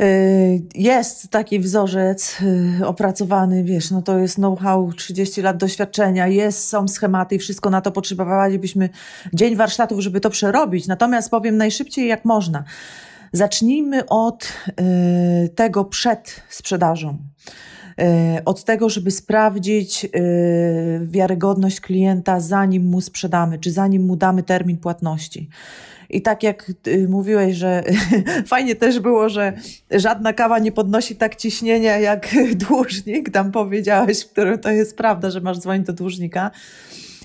Y, jest taki wzorzec y, opracowany, wiesz, no to jest know-how, 30 lat doświadczenia, jest, są schematy i wszystko na to potrzebowalibyśmy dzień warsztatów, żeby to przerobić. Natomiast powiem najszybciej jak można. Zacznijmy od y, tego przed sprzedażą od tego, żeby sprawdzić wiarygodność klienta, zanim mu sprzedamy, czy zanim mu damy termin płatności. I tak jak y, mówiłeś, że fajnie też było, że żadna kawa nie podnosi tak ciśnienia jak dłużnik, tam powiedziałeś, w którym to jest prawda, że masz dzwonić do dłużnika.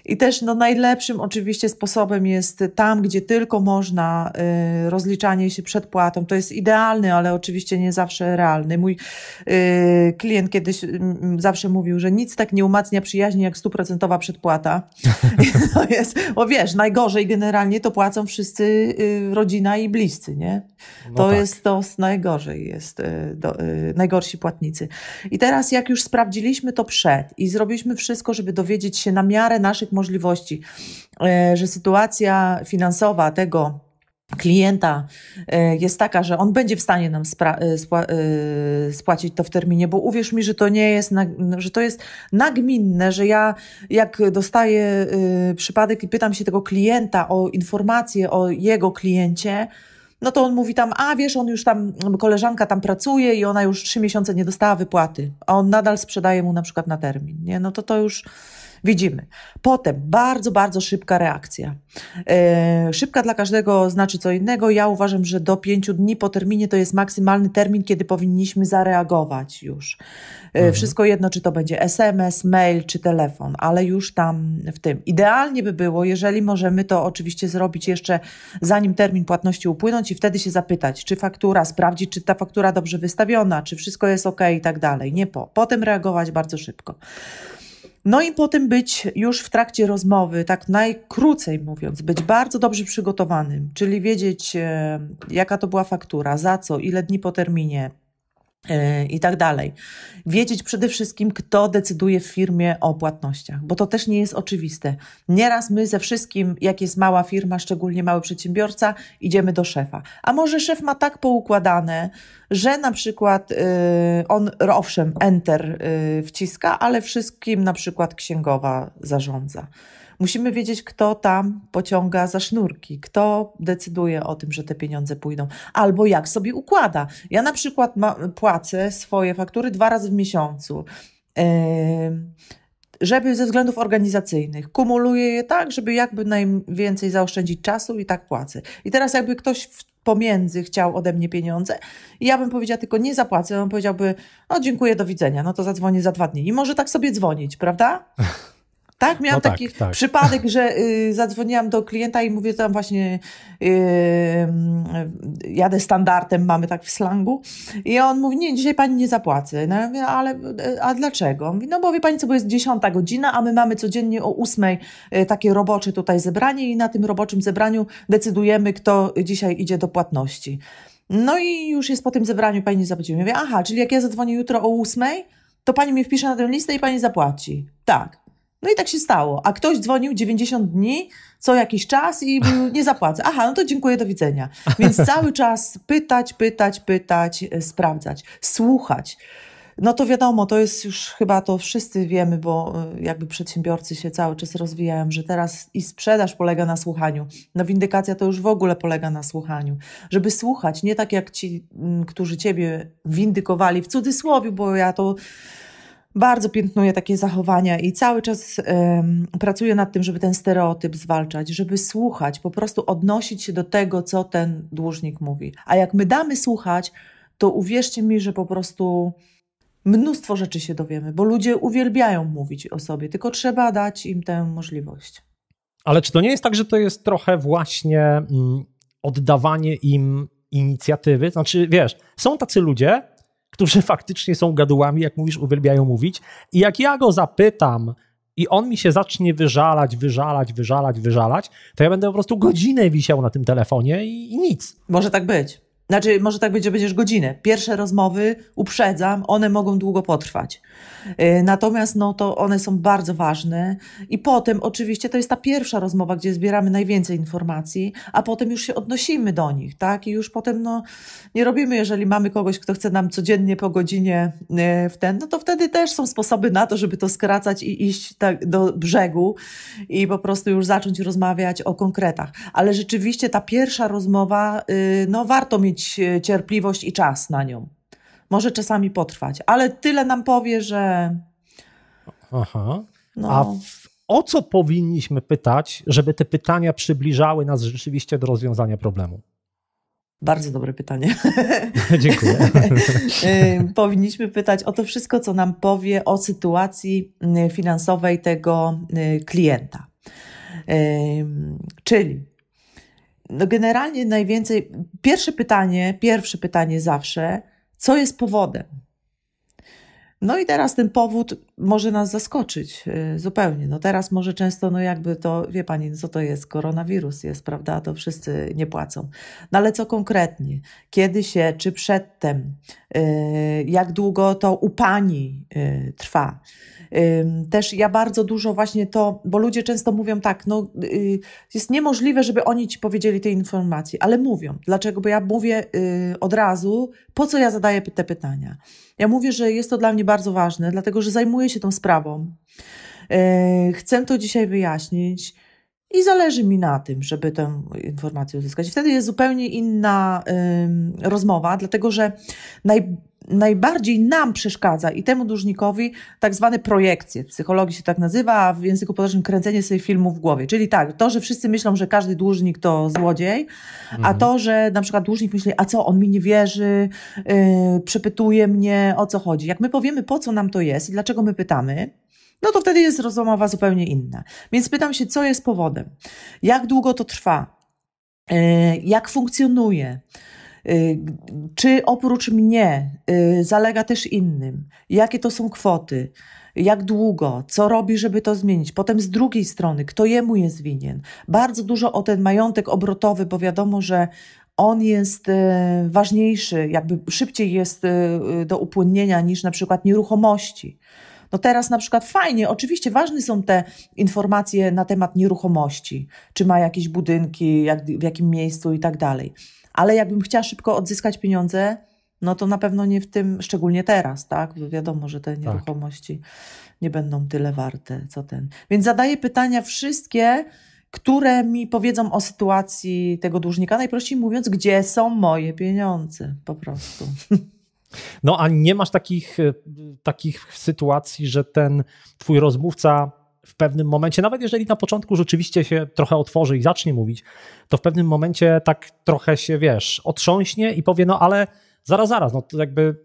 I też no, najlepszym oczywiście sposobem jest tam, gdzie tylko można y, rozliczanie się płatą. To jest idealny, ale oczywiście nie zawsze realny. Mój y, klient kiedyś y, mm, zawsze mówił, że nic tak nie umacnia przyjaźni jak stuprocentowa przedpłata. to jest, bo wiesz, najgorzej generalnie to płacą wszyscy y, rodzina i bliscy, nie? No to tak. jest to najgorzej, jest y, do, y, najgorsi płatnicy. I teraz jak już sprawdziliśmy to przed i zrobiliśmy wszystko, żeby dowiedzieć się na miarę naszych możliwości, e, że sytuacja finansowa tego klienta e, jest taka, że on będzie w stanie nam e, spłacić to w terminie, bo uwierz mi, że to nie jest, że to jest nagminne, że ja jak dostaję przypadek i pytam się tego klienta o informacje o jego kliencie, no to on mówi tam, a wiesz, on już tam, koleżanka tam pracuje i ona już trzy miesiące nie dostała wypłaty, a on nadal sprzedaje mu na przykład na termin, nie? No to to już widzimy. Potem bardzo, bardzo szybka reakcja. E, szybka dla każdego znaczy co innego. Ja uważam, że do pięciu dni po terminie to jest maksymalny termin, kiedy powinniśmy zareagować już. E, mhm. Wszystko jedno, czy to będzie SMS, mail, czy telefon, ale już tam w tym. Idealnie by było, jeżeli możemy to oczywiście zrobić jeszcze zanim termin płatności upłynąć i wtedy się zapytać, czy faktura, sprawdzić, czy ta faktura dobrze wystawiona, czy wszystko jest ok i tak dalej. Nie po. Potem reagować bardzo szybko. No i potem być już w trakcie rozmowy, tak najkrócej mówiąc, być bardzo dobrze przygotowanym, czyli wiedzieć, e, jaka to była faktura, za co, ile dni po terminie, E, i tak dalej. Wiedzieć przede wszystkim, kto decyduje w firmie o płatnościach, bo to też nie jest oczywiste. Nieraz my ze wszystkim, jak jest mała firma, szczególnie mały przedsiębiorca, idziemy do szefa. A może szef ma tak poukładane, że na przykład yy, on, owszem, enter yy, wciska, ale wszystkim na przykład księgowa zarządza. Musimy wiedzieć, kto tam pociąga za sznurki, kto decyduje o tym, że te pieniądze pójdą, albo jak sobie układa. Ja na przykład ma, płacę swoje faktury dwa razy w miesiącu. Yy, żeby ze względów organizacyjnych. Kumuluję je tak, żeby jakby najwięcej zaoszczędzić czasu i tak płacę. I teraz jakby ktoś pomiędzy chciał ode mnie pieniądze i ja bym powiedziała tylko nie zapłacę, on powiedziałby no dziękuję, do widzenia, no to zadzwonię za dwa dni. I może tak sobie dzwonić, prawda? Tak, miałam no tak, taki tak. przypadek, że y, zadzwoniłam do klienta i mówię tam właśnie y, y, jadę standardem, mamy tak w slangu i on mówi, nie, dzisiaj pani nie zapłacę. No, ja mówię, ale a dlaczego? Mówi, no bo wie pani co, bo jest dziesiąta godzina, a my mamy codziennie o ósmej y, takie robocze tutaj zebranie i na tym roboczym zebraniu decydujemy, kto dzisiaj idzie do płatności. No i już jest po tym zebraniu, pani nie zapłaci. Mówię, aha, czyli jak ja zadzwonię jutro o ósmej, to pani mnie wpisze na tę listę i pani zapłaci. Tak. No i tak się stało. A ktoś dzwonił 90 dni co jakiś czas i był, nie zapłacę. Aha, no to dziękuję, do widzenia. Więc cały czas pytać, pytać, pytać, e, sprawdzać, słuchać. No to wiadomo, to jest już chyba to wszyscy wiemy, bo e, jakby przedsiębiorcy się cały czas rozwijają, że teraz i sprzedaż polega na słuchaniu. No windykacja to już w ogóle polega na słuchaniu. Żeby słuchać, nie tak jak ci, którzy ciebie windykowali w cudzysłowie, bo ja to bardzo piętnuję takie zachowania i cały czas um, pracuję nad tym, żeby ten stereotyp zwalczać, żeby słuchać, po prostu odnosić się do tego, co ten dłużnik mówi. A jak my damy słuchać, to uwierzcie mi, że po prostu mnóstwo rzeczy się dowiemy, bo ludzie uwielbiają mówić o sobie, tylko trzeba dać im tę możliwość. Ale czy to nie jest tak, że to jest trochę właśnie mm, oddawanie im inicjatywy? Znaczy, wiesz, są tacy ludzie, którzy faktycznie są gadułami, jak mówisz, uwielbiają mówić. I jak ja go zapytam, i on mi się zacznie wyżalać, wyżalać, wyżalać, wyżalać, to ja będę po prostu godzinę wisiał na tym telefonie i, i nic. Może tak być. Znaczy, może tak będzie, będziesz godzinę. Pierwsze rozmowy, uprzedzam, one mogą długo potrwać. Y, natomiast no to one są bardzo ważne i potem oczywiście to jest ta pierwsza rozmowa, gdzie zbieramy najwięcej informacji, a potem już się odnosimy do nich, tak? I już potem no nie robimy, jeżeli mamy kogoś, kto chce nam codziennie po godzinie y, w ten, no to wtedy też są sposoby na to, żeby to skracać i iść tak do brzegu i po prostu już zacząć rozmawiać o konkretach. Ale rzeczywiście ta pierwsza rozmowa, y, no warto mieć cierpliwość i czas na nią może czasami potrwać, ale tyle nam powie, że. Aha. No. A w, o co powinniśmy pytać, żeby te pytania przybliżały nas rzeczywiście do rozwiązania problemu? Bardzo dobre pytanie. Dziękuję. Powinniśmy pytać o to wszystko, co nam powie o sytuacji finansowej tego klienta. Czyli no generalnie najwięcej, pierwsze pytanie, pierwsze pytanie zawsze, co jest powodem. No i teraz ten powód może nas zaskoczyć y, zupełnie. No teraz może często, no jakby to, wie pani, co to jest, koronawirus jest, prawda, to wszyscy nie płacą. No ale co konkretnie? Kiedy się, czy przedtem? Y, jak długo to u pani y, trwa? Też ja bardzo dużo właśnie to, bo ludzie często mówią tak, no y, jest niemożliwe, żeby oni ci powiedzieli tej informacji, ale mówią. Dlaczego? Bo ja mówię y, od razu, po co ja zadaję te pytania. Ja mówię, że jest to dla mnie bardzo ważne, dlatego że zajmuję się tą sprawą. Y, chcę to dzisiaj wyjaśnić i zależy mi na tym, żeby tę informację uzyskać. Wtedy jest zupełnie inna y, rozmowa, dlatego że naj, najbardziej nam przeszkadza i temu dłużnikowi tak zwane projekcje. W psychologii się tak nazywa, a w języku potocznym kręcenie sobie filmu w głowie. Czyli tak, to, że wszyscy myślą, że każdy dłużnik to złodziej, mhm. a to, że na przykład dłużnik myśli, a co, on mi nie wierzy, yy, przepytuje mnie, o co chodzi. Jak my powiemy, po co nam to jest i dlaczego my pytamy, no to wtedy jest rozmowa zupełnie inna. Więc pytam się, co jest powodem? Jak długo to trwa? Yy, jak funkcjonuje? Y, czy oprócz mnie y, zalega też innym? Jakie to są kwoty? Jak długo? Co robi, żeby to zmienić? Potem z drugiej strony, kto jemu jest winien? Bardzo dużo o ten majątek obrotowy, bo wiadomo, że on jest y, ważniejszy, jakby szybciej jest do upłynnienia niż na przykład nieruchomości. No teraz na przykład fajnie, oczywiście ważne są te informacje na temat nieruchomości, czy ma jakieś budynki, jak, w jakim miejscu i tak dalej ale jakbym chciała szybko odzyskać pieniądze, no to na pewno nie w tym, szczególnie teraz, tak? Bo wiadomo, że te tak. nieruchomości tak. nie będą tyle warte, co ten. Więc zadaję pytania wszystkie, które mi powiedzą o sytuacji tego dłużnika, najprościej mówiąc, gdzie są moje pieniądze, po prostu. No a nie masz takich, e, takich sytuacji, że ten twój rozmówca w pewnym momencie, nawet jeżeli na początku rzeczywiście się trochę otworzy i zacznie mówić, to w pewnym momencie tak trochę się, wiesz, otrząśnie i powie, no ale zaraz, zaraz, no to jakby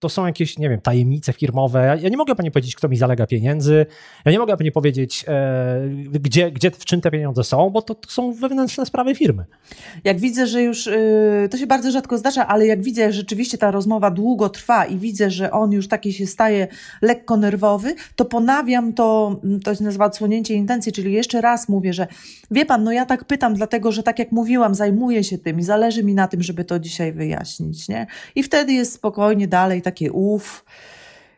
to są jakieś, nie wiem, tajemnice firmowe. Ja, ja, nie mogę pani powiedzieć, kto mi zalega pieniędzy. Ja nie mogę pani powiedzieć, e, gdzie, gdzie, w czym te pieniądze są, bo to, to, są wewnętrzne sprawy firmy. Jak widzę, że już y, to się bardzo rzadko zdarza, ale jak widzę, że rzeczywiście ta rozmowa długo trwa i widzę, że on już taki się staje lekko nerwowy, to ponawiam to, mm, to się nazywa odsłonięcie intencji, czyli jeszcze raz mówię, że wie pan, no ja tak pytam, dlatego że tak jak mówiłam, zajmuję się tym i zależy mi na tym, żeby to dzisiaj wyjaśnić, nie? I wtedy jest spokojnie dalej, tak takie uf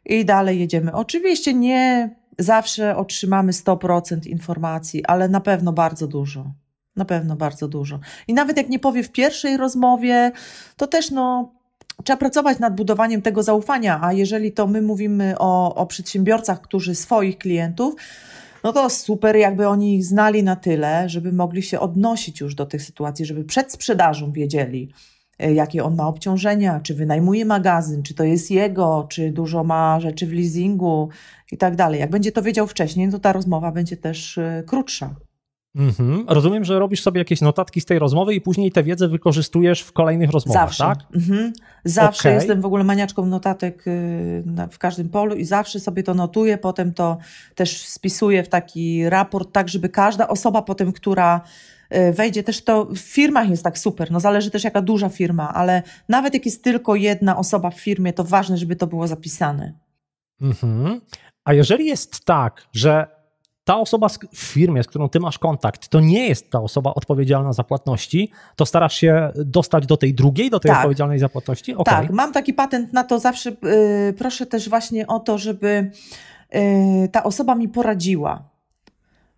i dalej jedziemy. Oczywiście nie zawsze otrzymamy 100% informacji, ale na pewno bardzo dużo. Na pewno bardzo dużo. I nawet jak nie powie w pierwszej rozmowie, to też no, trzeba pracować nad budowaniem tego zaufania. A jeżeli to my mówimy o, o przedsiębiorcach, którzy swoich klientów, no to super, jakby oni ich znali na tyle, żeby mogli się odnosić już do tych sytuacji, żeby przed sprzedażą wiedzieli, E, jakie on ma obciążenia, czy wynajmuje magazyn, czy to jest jego, czy dużo ma rzeczy w leasingu i tak dalej. Jak będzie to wiedział wcześniej, to ta rozmowa będzie też e, krótsza. Mhm. Rozumiem, że robisz sobie jakieś notatki z tej rozmowy i później tę wiedzę wykorzystujesz w kolejnych rozmowach, zawsze. tak? Mhm. Zawsze okay. jestem w ogóle maniaczką notatek y, w każdym polu i zawsze sobie to notuję, potem to też spisuję w taki raport, tak żeby każda osoba potem, która Y, wejdzie też to, w firmach jest tak super, no zależy też jaka duża firma, ale nawet jak jest tylko jedna osoba w firmie, to ważne, żeby to było zapisane. Mhm. A jeżeli jest tak, że ta osoba w firmie, z którą ty masz kontakt, to nie jest ta osoba odpowiedzialna za płatności, to starasz się dostać do tej drugiej, do tej tak. odpowiedzialnej za płatności? Okay. Tak, mam taki patent na to zawsze. Yy, proszę też właśnie o to, żeby yy, ta osoba mi poradziła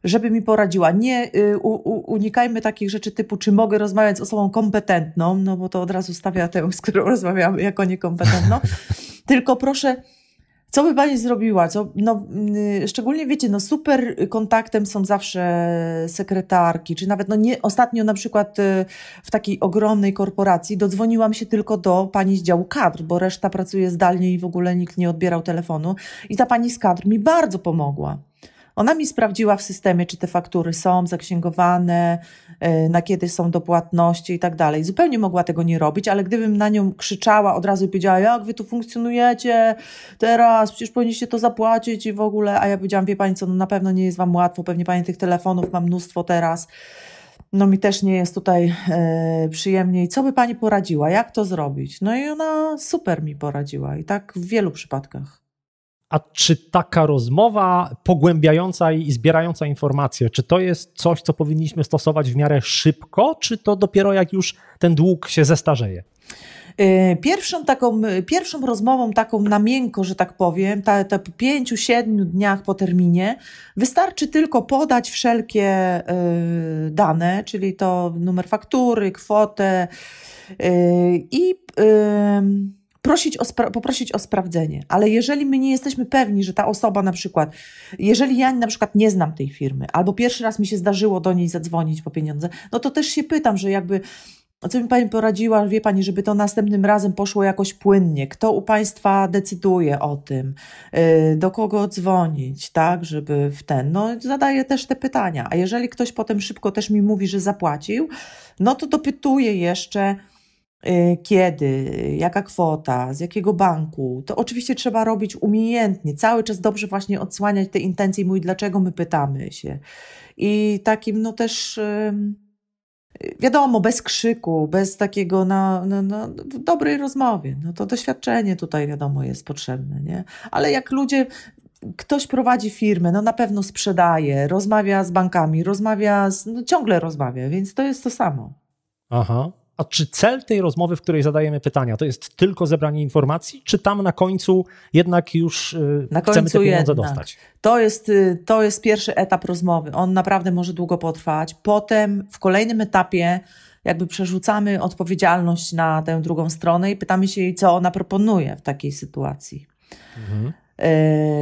żeby mi poradziła. Nie y, u, u, unikajmy takich rzeczy typu, czy mogę rozmawiać z osobą kompetentną, no bo to od razu stawia tę, z którą rozmawiamy, jako niekompetentną. Tylko proszę, co by pani zrobiła? Co, no, y, szczególnie wiecie, no super kontaktem są zawsze sekretarki, czy nawet no nie, ostatnio na przykład y, w takiej ogromnej korporacji dodzwoniłam się tylko do pani z działu kadr, bo reszta pracuje zdalnie i w ogóle nikt nie odbierał telefonu. I ta pani z kadr mi bardzo pomogła. Ona mi sprawdziła w systemie, czy te faktury są zaksięgowane, e, na kiedy są do płatności i tak dalej. Zupełnie mogła tego nie robić, ale gdybym na nią krzyczała, od razu powiedziała, jak wy tu funkcjonujecie teraz, przecież powinniście to zapłacić i w ogóle, a ja powiedziałam, wie pani co, no na pewno nie jest wam łatwo, pewnie pani tych telefonów ma mnóstwo teraz. No mi też nie jest tutaj e, przyjemniej. Co by pani poradziła? Jak to zrobić? No i ona super mi poradziła i tak w wielu przypadkach. A czy taka rozmowa pogłębiająca i zbierająca informacje, czy to jest coś, co powinniśmy stosować w miarę szybko, czy to dopiero jak już ten dług się zestarzeje? Yy, pierwszą taką, yy, pierwszą rozmową taką na miękko, że tak powiem, ta, ta po pięciu, siedmiu dniach po terminie, wystarczy tylko podać wszelkie y, dane, czyli to numer faktury, kwotę y, i y, prosić o poprosić o sprawdzenie. Ale jeżeli my nie jesteśmy pewni, że ta osoba na przykład, jeżeli ja na przykład nie znam tej firmy, albo pierwszy raz mi się zdarzyło do niej zadzwonić po pieniądze, no to też się pytam, że jakby. Co mi Pani poradziła, wie Pani, żeby to następnym razem poszło jakoś płynnie? Kto u Państwa decyduje o tym? Y, do kogo dzwonić, tak, żeby w ten. No, zadaję też te pytania. A jeżeli ktoś potem szybko też mi mówi, że zapłacił, no to dopytuję jeszcze Y, kiedy, jaka kwota, z jakiego banku. To oczywiście trzeba robić umiejętnie, cały czas dobrze właśnie odsłaniać te intencje, i mówić dlaczego my pytamy się. I takim, no też. Wiadomo, bez krzyku, bez takiego na, na, na dobrej rozmowie. No to doświadczenie tutaj, wiadomo, jest potrzebne, nie? Ale jak ludzie ktoś prowadzi firmę, no na pewno sprzedaje, rozmawia z bankami, rozmawia, z, no ciągle rozmawia, więc to jest to samo. Aha a czy cel tej rozmowy, w której zadajemy pytania, to jest tylko zebranie informacji, czy tam na końcu jednak już y, na chcemy te pieniądze jednak. dostać? To jest, y, to jest pierwszy etap rozmowy. On naprawdę może długo potrwać. Potem w kolejnym etapie jakby przerzucamy odpowiedzialność na tę drugą stronę i pytamy się jej, co ona proponuje w takiej sytuacji. Mhm.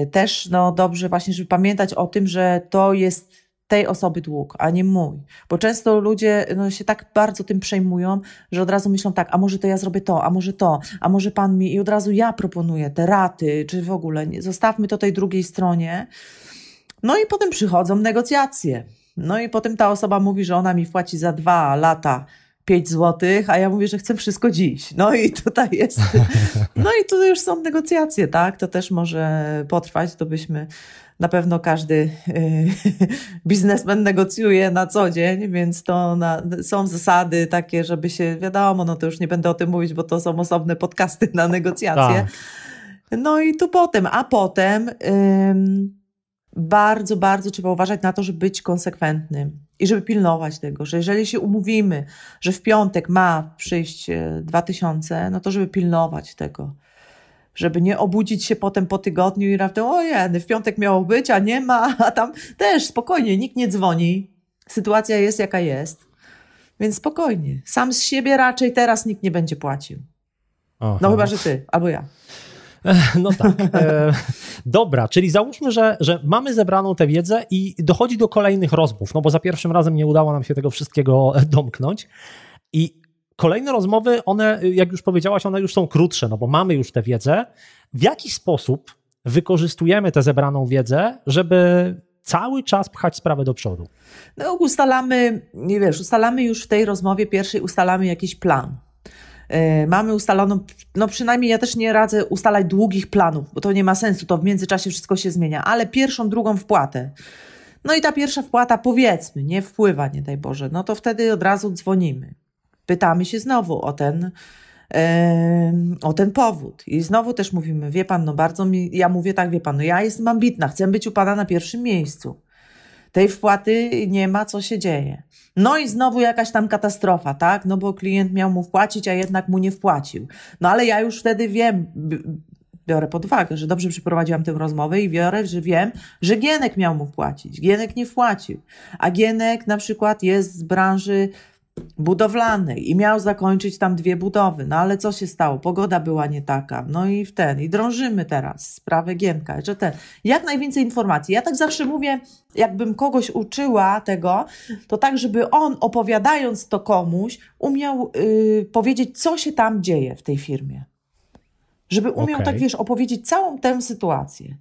Y, też no, dobrze właśnie, żeby pamiętać o tym, że to jest tej osoby dług, a nie mój. Bo często ludzie no, się tak bardzo tym przejmują, że od razu myślą tak, a może to ja zrobię to, a może to, a może pan mi i od razu ja proponuję te raty, czy w ogóle nie, zostawmy to tej drugiej stronie. No i potem przychodzą negocjacje. No i potem ta osoba mówi, że ona mi wpłaci za dwa lata 5 zł, a ja mówię, że chcę wszystko dziś. No i tutaj jest. No i tu już są negocjacje, tak? To też może potrwać, to byśmy na pewno każdy y, biznesmen negocjuje na co dzień, więc to na, są zasady takie, żeby się, wiadomo, no to już nie będę o tym mówić, bo to są osobne podcasty na negocjacje. Tak. No i tu potem, a potem bardzo, bardzo trzeba uważać na to, żeby być konsekwentnym i żeby pilnować tego, że jeżeli się umówimy, że w piątek ma przyjść 2000, e, no to żeby pilnować tego żeby nie obudzić się potem po tygodniu i raptem, ojej, w piątek miało być, a nie ma, a tam też spokojnie, nikt nie dzwoni. Sytuacja jest jaka jest. Więc spokojnie. Sam z siebie raczej teraz nikt nie będzie płacił. Aha. No chyba, no. że ty albo ja. No tak. E, dobra, czyli załóżmy, że, że mamy zebraną tę wiedzę i dochodzi do kolejnych rozmów, no bo za pierwszym razem nie udało nam się tego wszystkiego domknąć. I Kolejne rozmowy, one, jak już powiedziałaś, one już są krótsze, no bo mamy już tę wiedzę. W jaki sposób wykorzystujemy tę zebraną wiedzę, żeby cały czas pchać sprawę do przodu? No, ustalamy, nie wiesz, ustalamy już w tej rozmowie pierwszej, ustalamy jakiś plan. E, mamy ustaloną, no przynajmniej ja też nie radzę ustalać długich planów, bo to nie ma sensu, to w międzyczasie wszystko się zmienia, ale pierwszą, drugą wpłatę. No i ta pierwsza wpłata, powiedzmy, nie wpływa, nie daj Boże, no to wtedy od razu dzwonimy pytamy się znowu o ten, o ten powód. I znowu też mówimy, wie pan, no bardzo mi, ja mówię tak, wie pan, no ja jestem ambitna, chcę być u pana na pierwszym miejscu. Tej wpłaty nie ma, co się dzieje. No i znowu jakaś tam katastrofa, tak? No bo klient miał mu wpłacić, a jednak mu nie wpłacił. No ale ja już wtedy wiem, biorę pod uwagę, że dobrze przeprowadziłam tę rozmowę i biorę, że wiem, że Gienek miał mu płacić. Gienek nie wpłacił A Gienek na przykład jest z branży budowlanej i miał zakończyć tam dwie budowy. No ale co się stało? Pogoda była nie taka. No i w ten, i drążymy teraz sprawę Gienka, że ten. Jak najwięcej informacji. Ja tak zawsze mówię, jakbym kogoś uczyła tego, to tak, żeby on opowiadając to komuś, umiał yy, powiedzieć, co się tam dzieje w tej firmie. Żeby umiał okay. tak, wiesz, opowiedzieć całą tę sytuację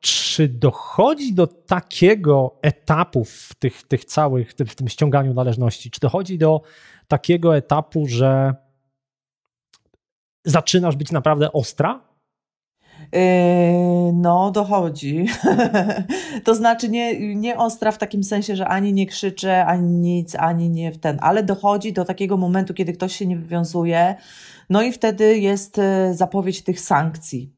czy dochodzi do takiego etapu w tych, tych całych, w tym ściąganiu należności? Czy dochodzi do takiego etapu, że zaczynasz być naprawdę ostra? Yy, no, dochodzi. to znaczy nie, nie ostra w takim sensie, że ani nie krzyczę, ani nic, ani nie w ten, ale dochodzi do takiego momentu, kiedy ktoś się nie wywiązuje, no i wtedy jest y, zapowiedź tych sankcji.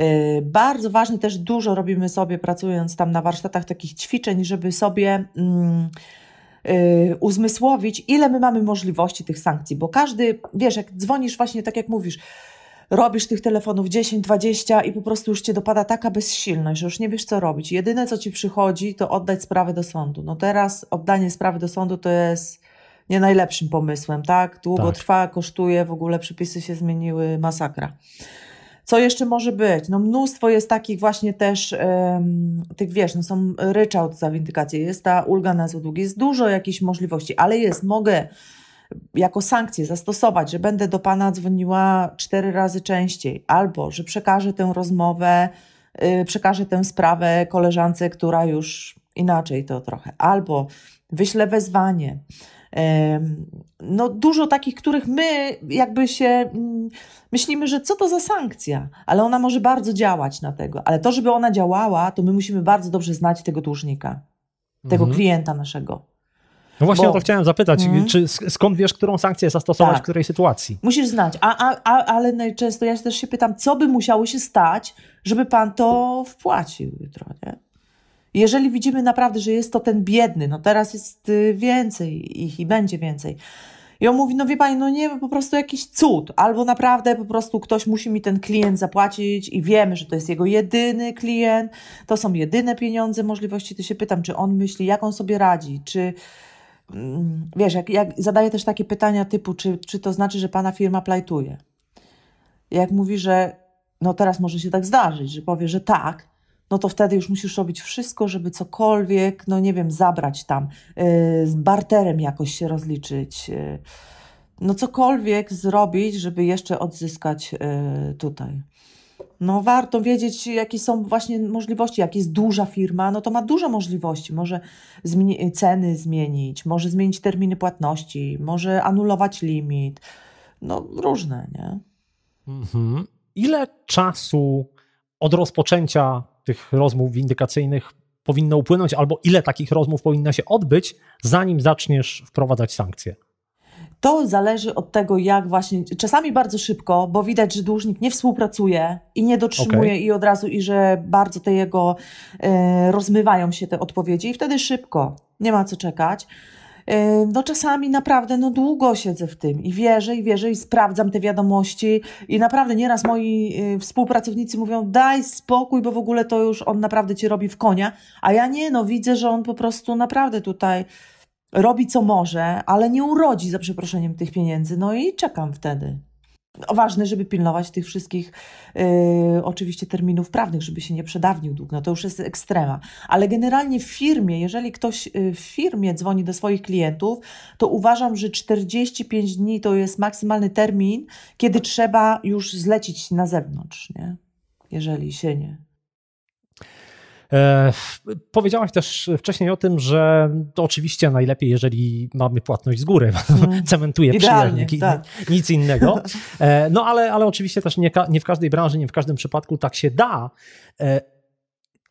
Y, bardzo ważne też dużo robimy sobie, pracując tam na warsztatach takich ćwiczeń, żeby sobie mm, y, uzmysłowić, ile my mamy możliwości tych sankcji, bo każdy, wiesz, jak dzwonisz właśnie tak jak mówisz, robisz tych telefonów 10, 20 i po prostu już cię dopada taka bezsilność, że już nie wiesz co robić. Jedyne co ci przychodzi to oddać sprawę do sądu. No teraz oddanie sprawy do sądu to jest nie najlepszym pomysłem, tak? Długo tak. trwa, kosztuje, w ogóle przepisy się zmieniły, masakra. Co jeszcze może być? No mnóstwo jest takich właśnie też, um, tych wiesz, no są ryczałt za windykację, jest ta ulga na zadługi, jest dużo jakichś możliwości, ale jest, mogę jako sankcję zastosować, że będę do Pana dzwoniła cztery razy częściej, albo że przekażę tę rozmowę, yy, przekażę tę sprawę koleżance, która już inaczej to trochę, albo wyślę wezwanie, no, dużo takich, których my jakby się mm, myślimy, że co to za sankcja, ale ona może bardzo działać na tego. Ale to, żeby ona działała, to my musimy bardzo dobrze znać tego dłużnika, tego mhm. klienta naszego. No właśnie Bo, o to chciałem zapytać, mm. czy skąd wiesz, którą sankcję zastosować tak. w której sytuacji? Musisz znać, a, a, a, ale najczęsto ja też się pytam, co by musiało się stać, żeby pan to wpłacił jutro, nie? Jeżeli widzimy naprawdę, że jest to ten biedny, no teraz jest y, więcej ich i będzie więcej. I on mówi, no wie pani, no nie, po prostu jakiś cud, albo naprawdę po prostu ktoś musi mi ten klient zapłacić i wiemy, że to jest jego jedyny klient, to są jedyne pieniądze, możliwości. Ty się pytam, czy on myśli, jak on sobie radzi, czy mm, wiesz, jak, jak zadaję też takie pytania typu, czy, czy to znaczy, że pana firma plajtuje? Jak mówi, że no teraz może się tak zdarzyć, że powie, że tak, no to wtedy już musisz robić wszystko, żeby cokolwiek, no nie wiem, zabrać tam, y, z barterem jakoś się rozliczyć, y, no cokolwiek zrobić, żeby jeszcze odzyskać y, tutaj. No warto wiedzieć, jakie są właśnie możliwości. Jak jest duża firma, no to ma duże możliwości. Może zmieni ceny zmienić, może zmienić terminy płatności, może anulować limit. No różne, nie? Mhm. Ile czasu od rozpoczęcia tych rozmów windykacyjnych powinno upłynąć, albo ile takich rozmów powinno się odbyć, zanim zaczniesz wprowadzać sankcje? To zależy od tego, jak właśnie, czasami bardzo szybko, bo widać, że dłużnik nie współpracuje i nie dotrzymuje okay. i od razu, i że bardzo te jego, e, rozmywają się te odpowiedzi i wtedy szybko, nie ma co czekać. E, no czasami naprawdę no długo siedzę w tym i wierzę, i wierzę, i sprawdzam te wiadomości i naprawdę nieraz moi e, współpracownicy mówią daj spokój, bo w ogóle to już on naprawdę ci robi w konia, a ja nie, no widzę, że on po prostu naprawdę tutaj robi co może, ale nie urodzi za przeproszeniem tych pieniędzy, no i czekam wtedy ważne, żeby pilnować tych wszystkich y, oczywiście terminów prawnych, żeby się nie przedawnił dług. No to już jest ekstrema. Ale generalnie w firmie, jeżeli ktoś y, w firmie dzwoni do swoich klientów, to uważam, że 45 dni to jest maksymalny termin, kiedy trzeba już zlecić na zewnątrz, nie? jeżeli się nie E, powiedziałaś też wcześniej o tym, że to oczywiście najlepiej, jeżeli mamy płatność z góry, mm. cementuje przyjaźnik tak. nic innego. E, no ale, ale oczywiście też nie, nie w każdej branży, nie w każdym przypadku tak się da. E,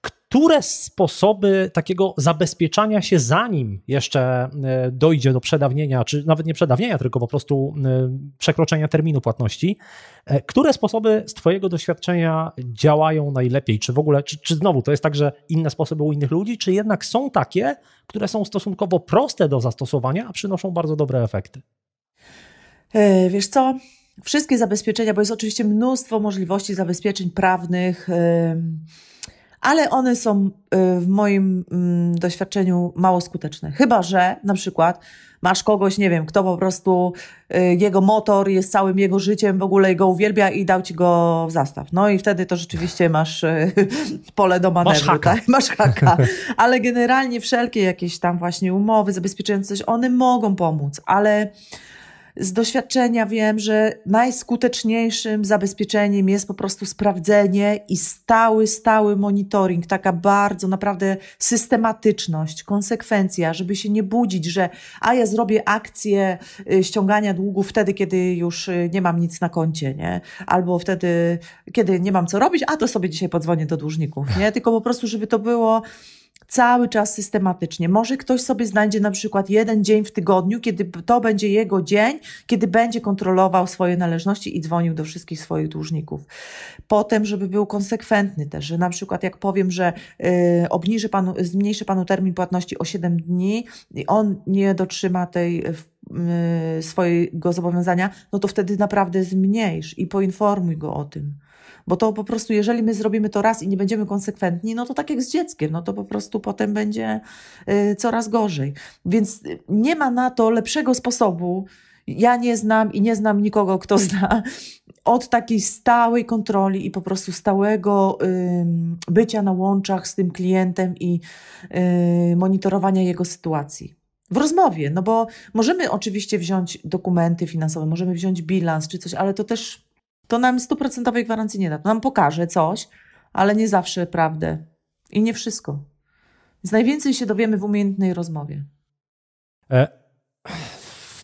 które sposoby takiego zabezpieczania się, zanim jeszcze e, dojdzie do przedawnienia, czy nawet nie przedawnienia, tylko po prostu e, przekroczenia terminu płatności, e, które sposoby z Twojego doświadczenia działają najlepiej? Czy w ogóle, czy, czy znowu to jest także inne sposoby u innych ludzi, czy jednak są takie, które są stosunkowo proste do zastosowania, a przynoszą bardzo dobre efekty? Wiesz co? Wszystkie zabezpieczenia, bo jest oczywiście mnóstwo możliwości zabezpieczeń prawnych. Yy ale one są y, w moim mm, doświadczeniu mało skuteczne. Chyba, że na przykład masz kogoś, nie wiem, kto po prostu y, jego motor jest całym jego życiem, w ogóle go uwielbia i dał ci go w zastaw. No i wtedy to rzeczywiście masz y, pole do manewru. Masz haka. Tak? Masz haka. Ale generalnie wszelkie jakieś tam właśnie umowy zabezpieczające coś, one mogą pomóc, ale z doświadczenia wiem, że najskuteczniejszym zabezpieczeniem jest po prostu sprawdzenie i stały, stały monitoring, taka bardzo naprawdę systematyczność, konsekwencja, żeby się nie budzić, że a ja zrobię akcję y, ściągania długu wtedy, kiedy już y, nie mam nic na koncie, nie? Albo wtedy, kiedy nie mam co robić, a to sobie dzisiaj podzwonię do dłużników, nie? Tylko po prostu, żeby to było cały czas systematycznie. Może ktoś sobie znajdzie na przykład jeden dzień w tygodniu, kiedy to będzie jego dzień, kiedy będzie kontrolował swoje należności i dzwonił do wszystkich swoich dłużników. Potem, żeby był konsekwentny też, że na przykład jak powiem, że y, obniżę panu, zmniejszę panu termin płatności o 7 dni i on nie dotrzyma tej y, y, swojego zobowiązania, no to wtedy naprawdę zmniejsz i poinformuj go o tym. Bo to po prostu, jeżeli my zrobimy to raz i nie będziemy konsekwentni, no to tak jak z dzieckiem, no to po prostu potem będzie y, coraz gorzej. Więc y, nie ma na to lepszego sposobu. Ja nie znam i nie znam nikogo, kto zna od takiej stałej kontroli i po prostu stałego y, bycia na łączach z tym klientem i y, monitorowania jego sytuacji. W rozmowie, no bo możemy oczywiście wziąć dokumenty finansowe, możemy wziąć bilans czy coś, ale to też to nam stuprocentowej gwarancji nie da. To nam pokaże coś, ale nie zawsze prawdę i nie wszystko. Więc najwięcej się dowiemy w umiejętnej rozmowie. E,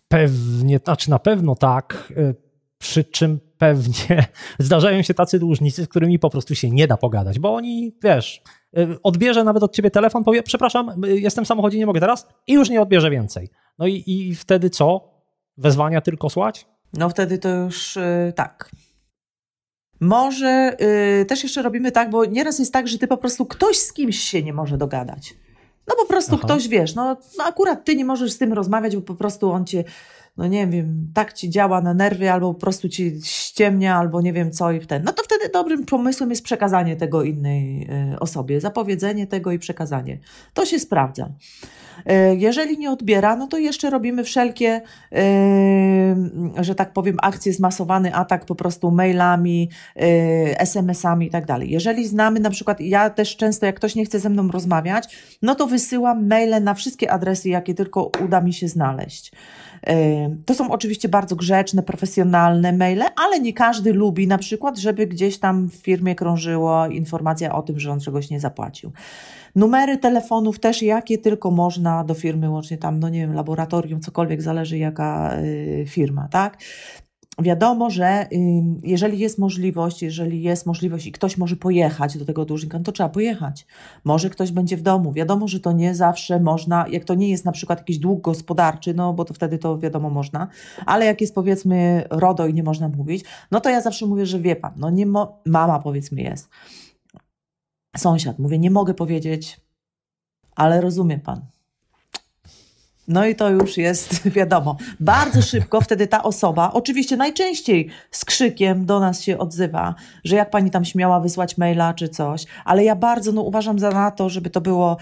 pewnie, znaczy na pewno tak, e, przy czym pewnie zdarzają się tacy dłużnicy, z którymi po prostu się nie da pogadać, bo oni, wiesz, e, odbierze nawet od ciebie telefon, powie, przepraszam, e, jestem w samochodzie, nie mogę teraz i już nie odbierze więcej. No i, i wtedy co? Wezwania tylko słać? No wtedy to już yy, tak. Może yy, też jeszcze robimy tak, bo nieraz jest tak, że ty po prostu ktoś z kimś się nie może dogadać. No po prostu Aha. ktoś wiesz, no, no, akurat ty nie możesz z tym rozmawiać, bo po prostu on cię no nie wiem, tak ci działa na nerwy, albo po prostu ci ściemnia, albo nie wiem co i w ten. No to wtedy dobrym pomysłem jest przekazanie tego innej e, osobie, zapowiedzenie tego i przekazanie. To się sprawdza. E, jeżeli nie odbiera, no to jeszcze robimy wszelkie, e, że tak powiem, akcje, zmasowany atak po prostu mailami, SMS-ami i tak dalej. Jeżeli znamy na przykład, ja też często, jak ktoś nie chce ze mną rozmawiać, no to wysyłam maile na wszystkie adresy, jakie tylko uda mi się znaleźć. To są oczywiście bardzo grzeczne, profesjonalne maile, ale nie każdy lubi na przykład, żeby gdzieś tam w firmie krążyła informacja o tym, że on czegoś nie zapłacił. Numery telefonów też, jakie tylko można do firmy, łącznie tam, no nie wiem, laboratorium, cokolwiek, zależy jaka y, firma, tak? wiadomo, że jeżeli jest możliwość, jeżeli jest możliwość i ktoś może pojechać do tego dłużnika, no to trzeba pojechać. Może ktoś będzie w domu. Wiadomo, że to nie zawsze można, jak to nie jest na przykład jakiś dług gospodarczy, no bo to wtedy to wiadomo można, ale jak jest powiedzmy RODO i nie można mówić, no to ja zawsze mówię, że wie pan, no nie mo- mama powiedzmy jest, sąsiad, mówię, nie mogę powiedzieć, ale rozumie pan no i to już jest wiadomo. Bardzo szybko wtedy ta osoba, oczywiście najczęściej z krzykiem do nas się odzywa, że jak pani tam śmiała wysłać maila czy coś, ale ja bardzo no, uważam za na to, żeby to było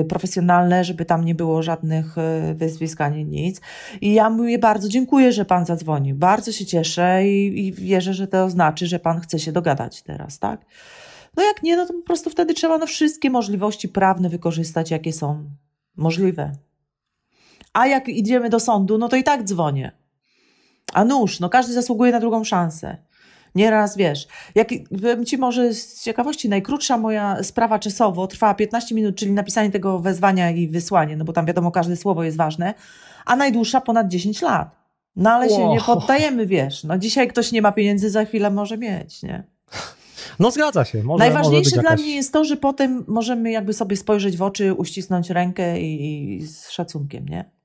y, profesjonalne, żeby tam nie było żadnych y, wyzwisk ani nic. I ja mówię bardzo dziękuję, że pan zadzwonił. Bardzo się cieszę i, i wierzę, że to znaczy, że pan chce się dogadać teraz, tak? No jak nie, no to po prostu wtedy trzeba na no, wszystkie możliwości prawne wykorzystać, jakie są możliwe a jak idziemy do sądu, no to i tak dzwonię. A nóż, no każdy zasługuje na drugą szansę. Nieraz wiesz. Jak, ci może z ciekawości, najkrótsza moja sprawa czasowo trwała 15 minut, czyli napisanie tego wezwania i wysłanie, no bo tam wiadomo, każde słowo jest ważne, a najdłuższa ponad 10 lat. No ale się nie poddajemy, wiesz. No dzisiaj ktoś nie ma pieniędzy, za chwilę może mieć, nie? No zgadza się. Może, Najważniejsze może dla jakaś... mnie jest to, że potem możemy jakby sobie spojrzeć w oczy, uścisnąć rękę i, i z szacunkiem, nie?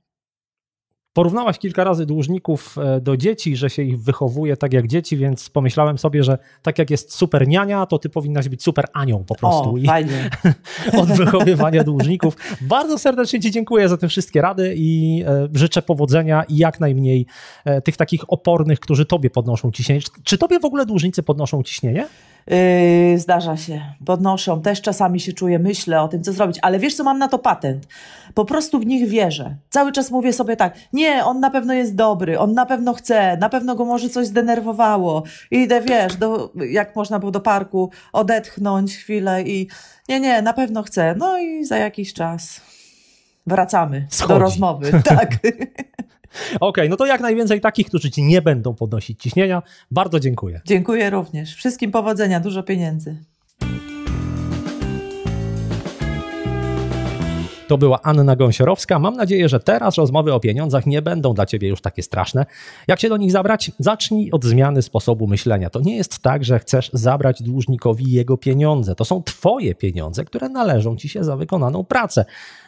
Porównałaś kilka razy dłużników e, do dzieci, że się ich wychowuje tak jak dzieci, więc pomyślałem sobie, że tak jak jest super niania, to ty powinnaś być super anią po prostu. O, I fajnie. Od wychowywania dłużników. Bardzo serdecznie ci dziękuję za te wszystkie rady i e, życzę powodzenia i jak najmniej e, tych takich opornych, którzy tobie podnoszą ciśnienie. Czy tobie w ogóle dłużnicy podnoszą ciśnienie? Yy, zdarza się, podnoszą. Też czasami się czuję, myślę o tym, co zrobić, ale wiesz, co mam na to patent? Po prostu w nich wierzę. Cały czas mówię sobie tak, nie, on na pewno jest dobry, on na pewno chce, na pewno go może coś zdenerwowało. I idę, wiesz, do, jak można było do parku odetchnąć chwilę i nie, nie, na pewno chce. No i za jakiś czas wracamy Schodzi. do rozmowy. Tak. Okej, okay, no to jak najwięcej takich, którzy ci nie będą podnosić ciśnienia. Bardzo dziękuję. Dziękuję również. Wszystkim powodzenia, dużo pieniędzy. To była Anna Gąsiorowska. Mam nadzieję, że teraz rozmowy o pieniądzach nie będą dla ciebie już takie straszne. Jak się do nich zabrać? Zacznij od zmiany sposobu myślenia. To nie jest tak, że chcesz zabrać dłużnikowi jego pieniądze. To są twoje pieniądze, które należą ci się za wykonaną pracę.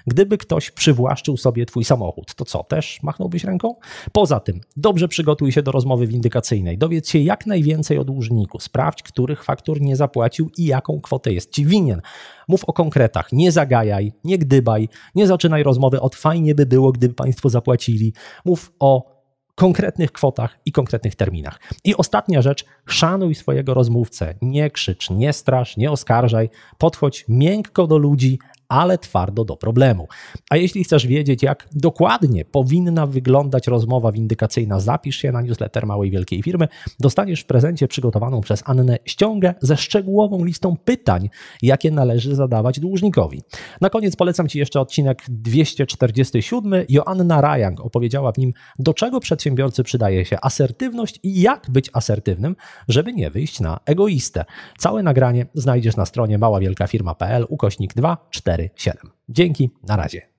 Gdyby ktoś przywłaszczył sobie twój samochód, to co, też machnąłbyś ręką? Poza tym, dobrze przygotuj się do rozmowy windykacyjnej. Dowiedz się jak najwięcej o dłużniku. Sprawdź, których faktur nie zapłacił i jaką kwotę jest ci winien. Mów o konkretach, nie zagajaj, nie gdybaj, nie zaczynaj rozmowy od fajnie by było, gdyby Państwo zapłacili. Mów o konkretnych kwotach i konkretnych terminach. I ostatnia rzecz, szanuj swojego rozmówcę. Nie krzycz, nie strasz, nie oskarżaj. Podchodź miękko do ludzi, ale twardo do problemu. A jeśli chcesz wiedzieć, jak dokładnie powinna wyglądać rozmowa windykacyjna, zapisz się na newsletter małej wielkiej firmy. Dostaniesz w prezencie przygotowaną przez Annę ściągę ze szczegółową listą pytań, jakie należy zadawać dłużnikowi. Na koniec polecam Ci jeszcze odcinek 247. Joanna Rajang opowiedziała w nim, do czego przedsiębiorcy przydaje się asertywność i jak być asertywnym, żeby nie wyjść na egoistę. Całe nagranie znajdziesz na stronie maławielkafirma.pl ukośnik 2, 4 4, 7. Dzięki, na razie.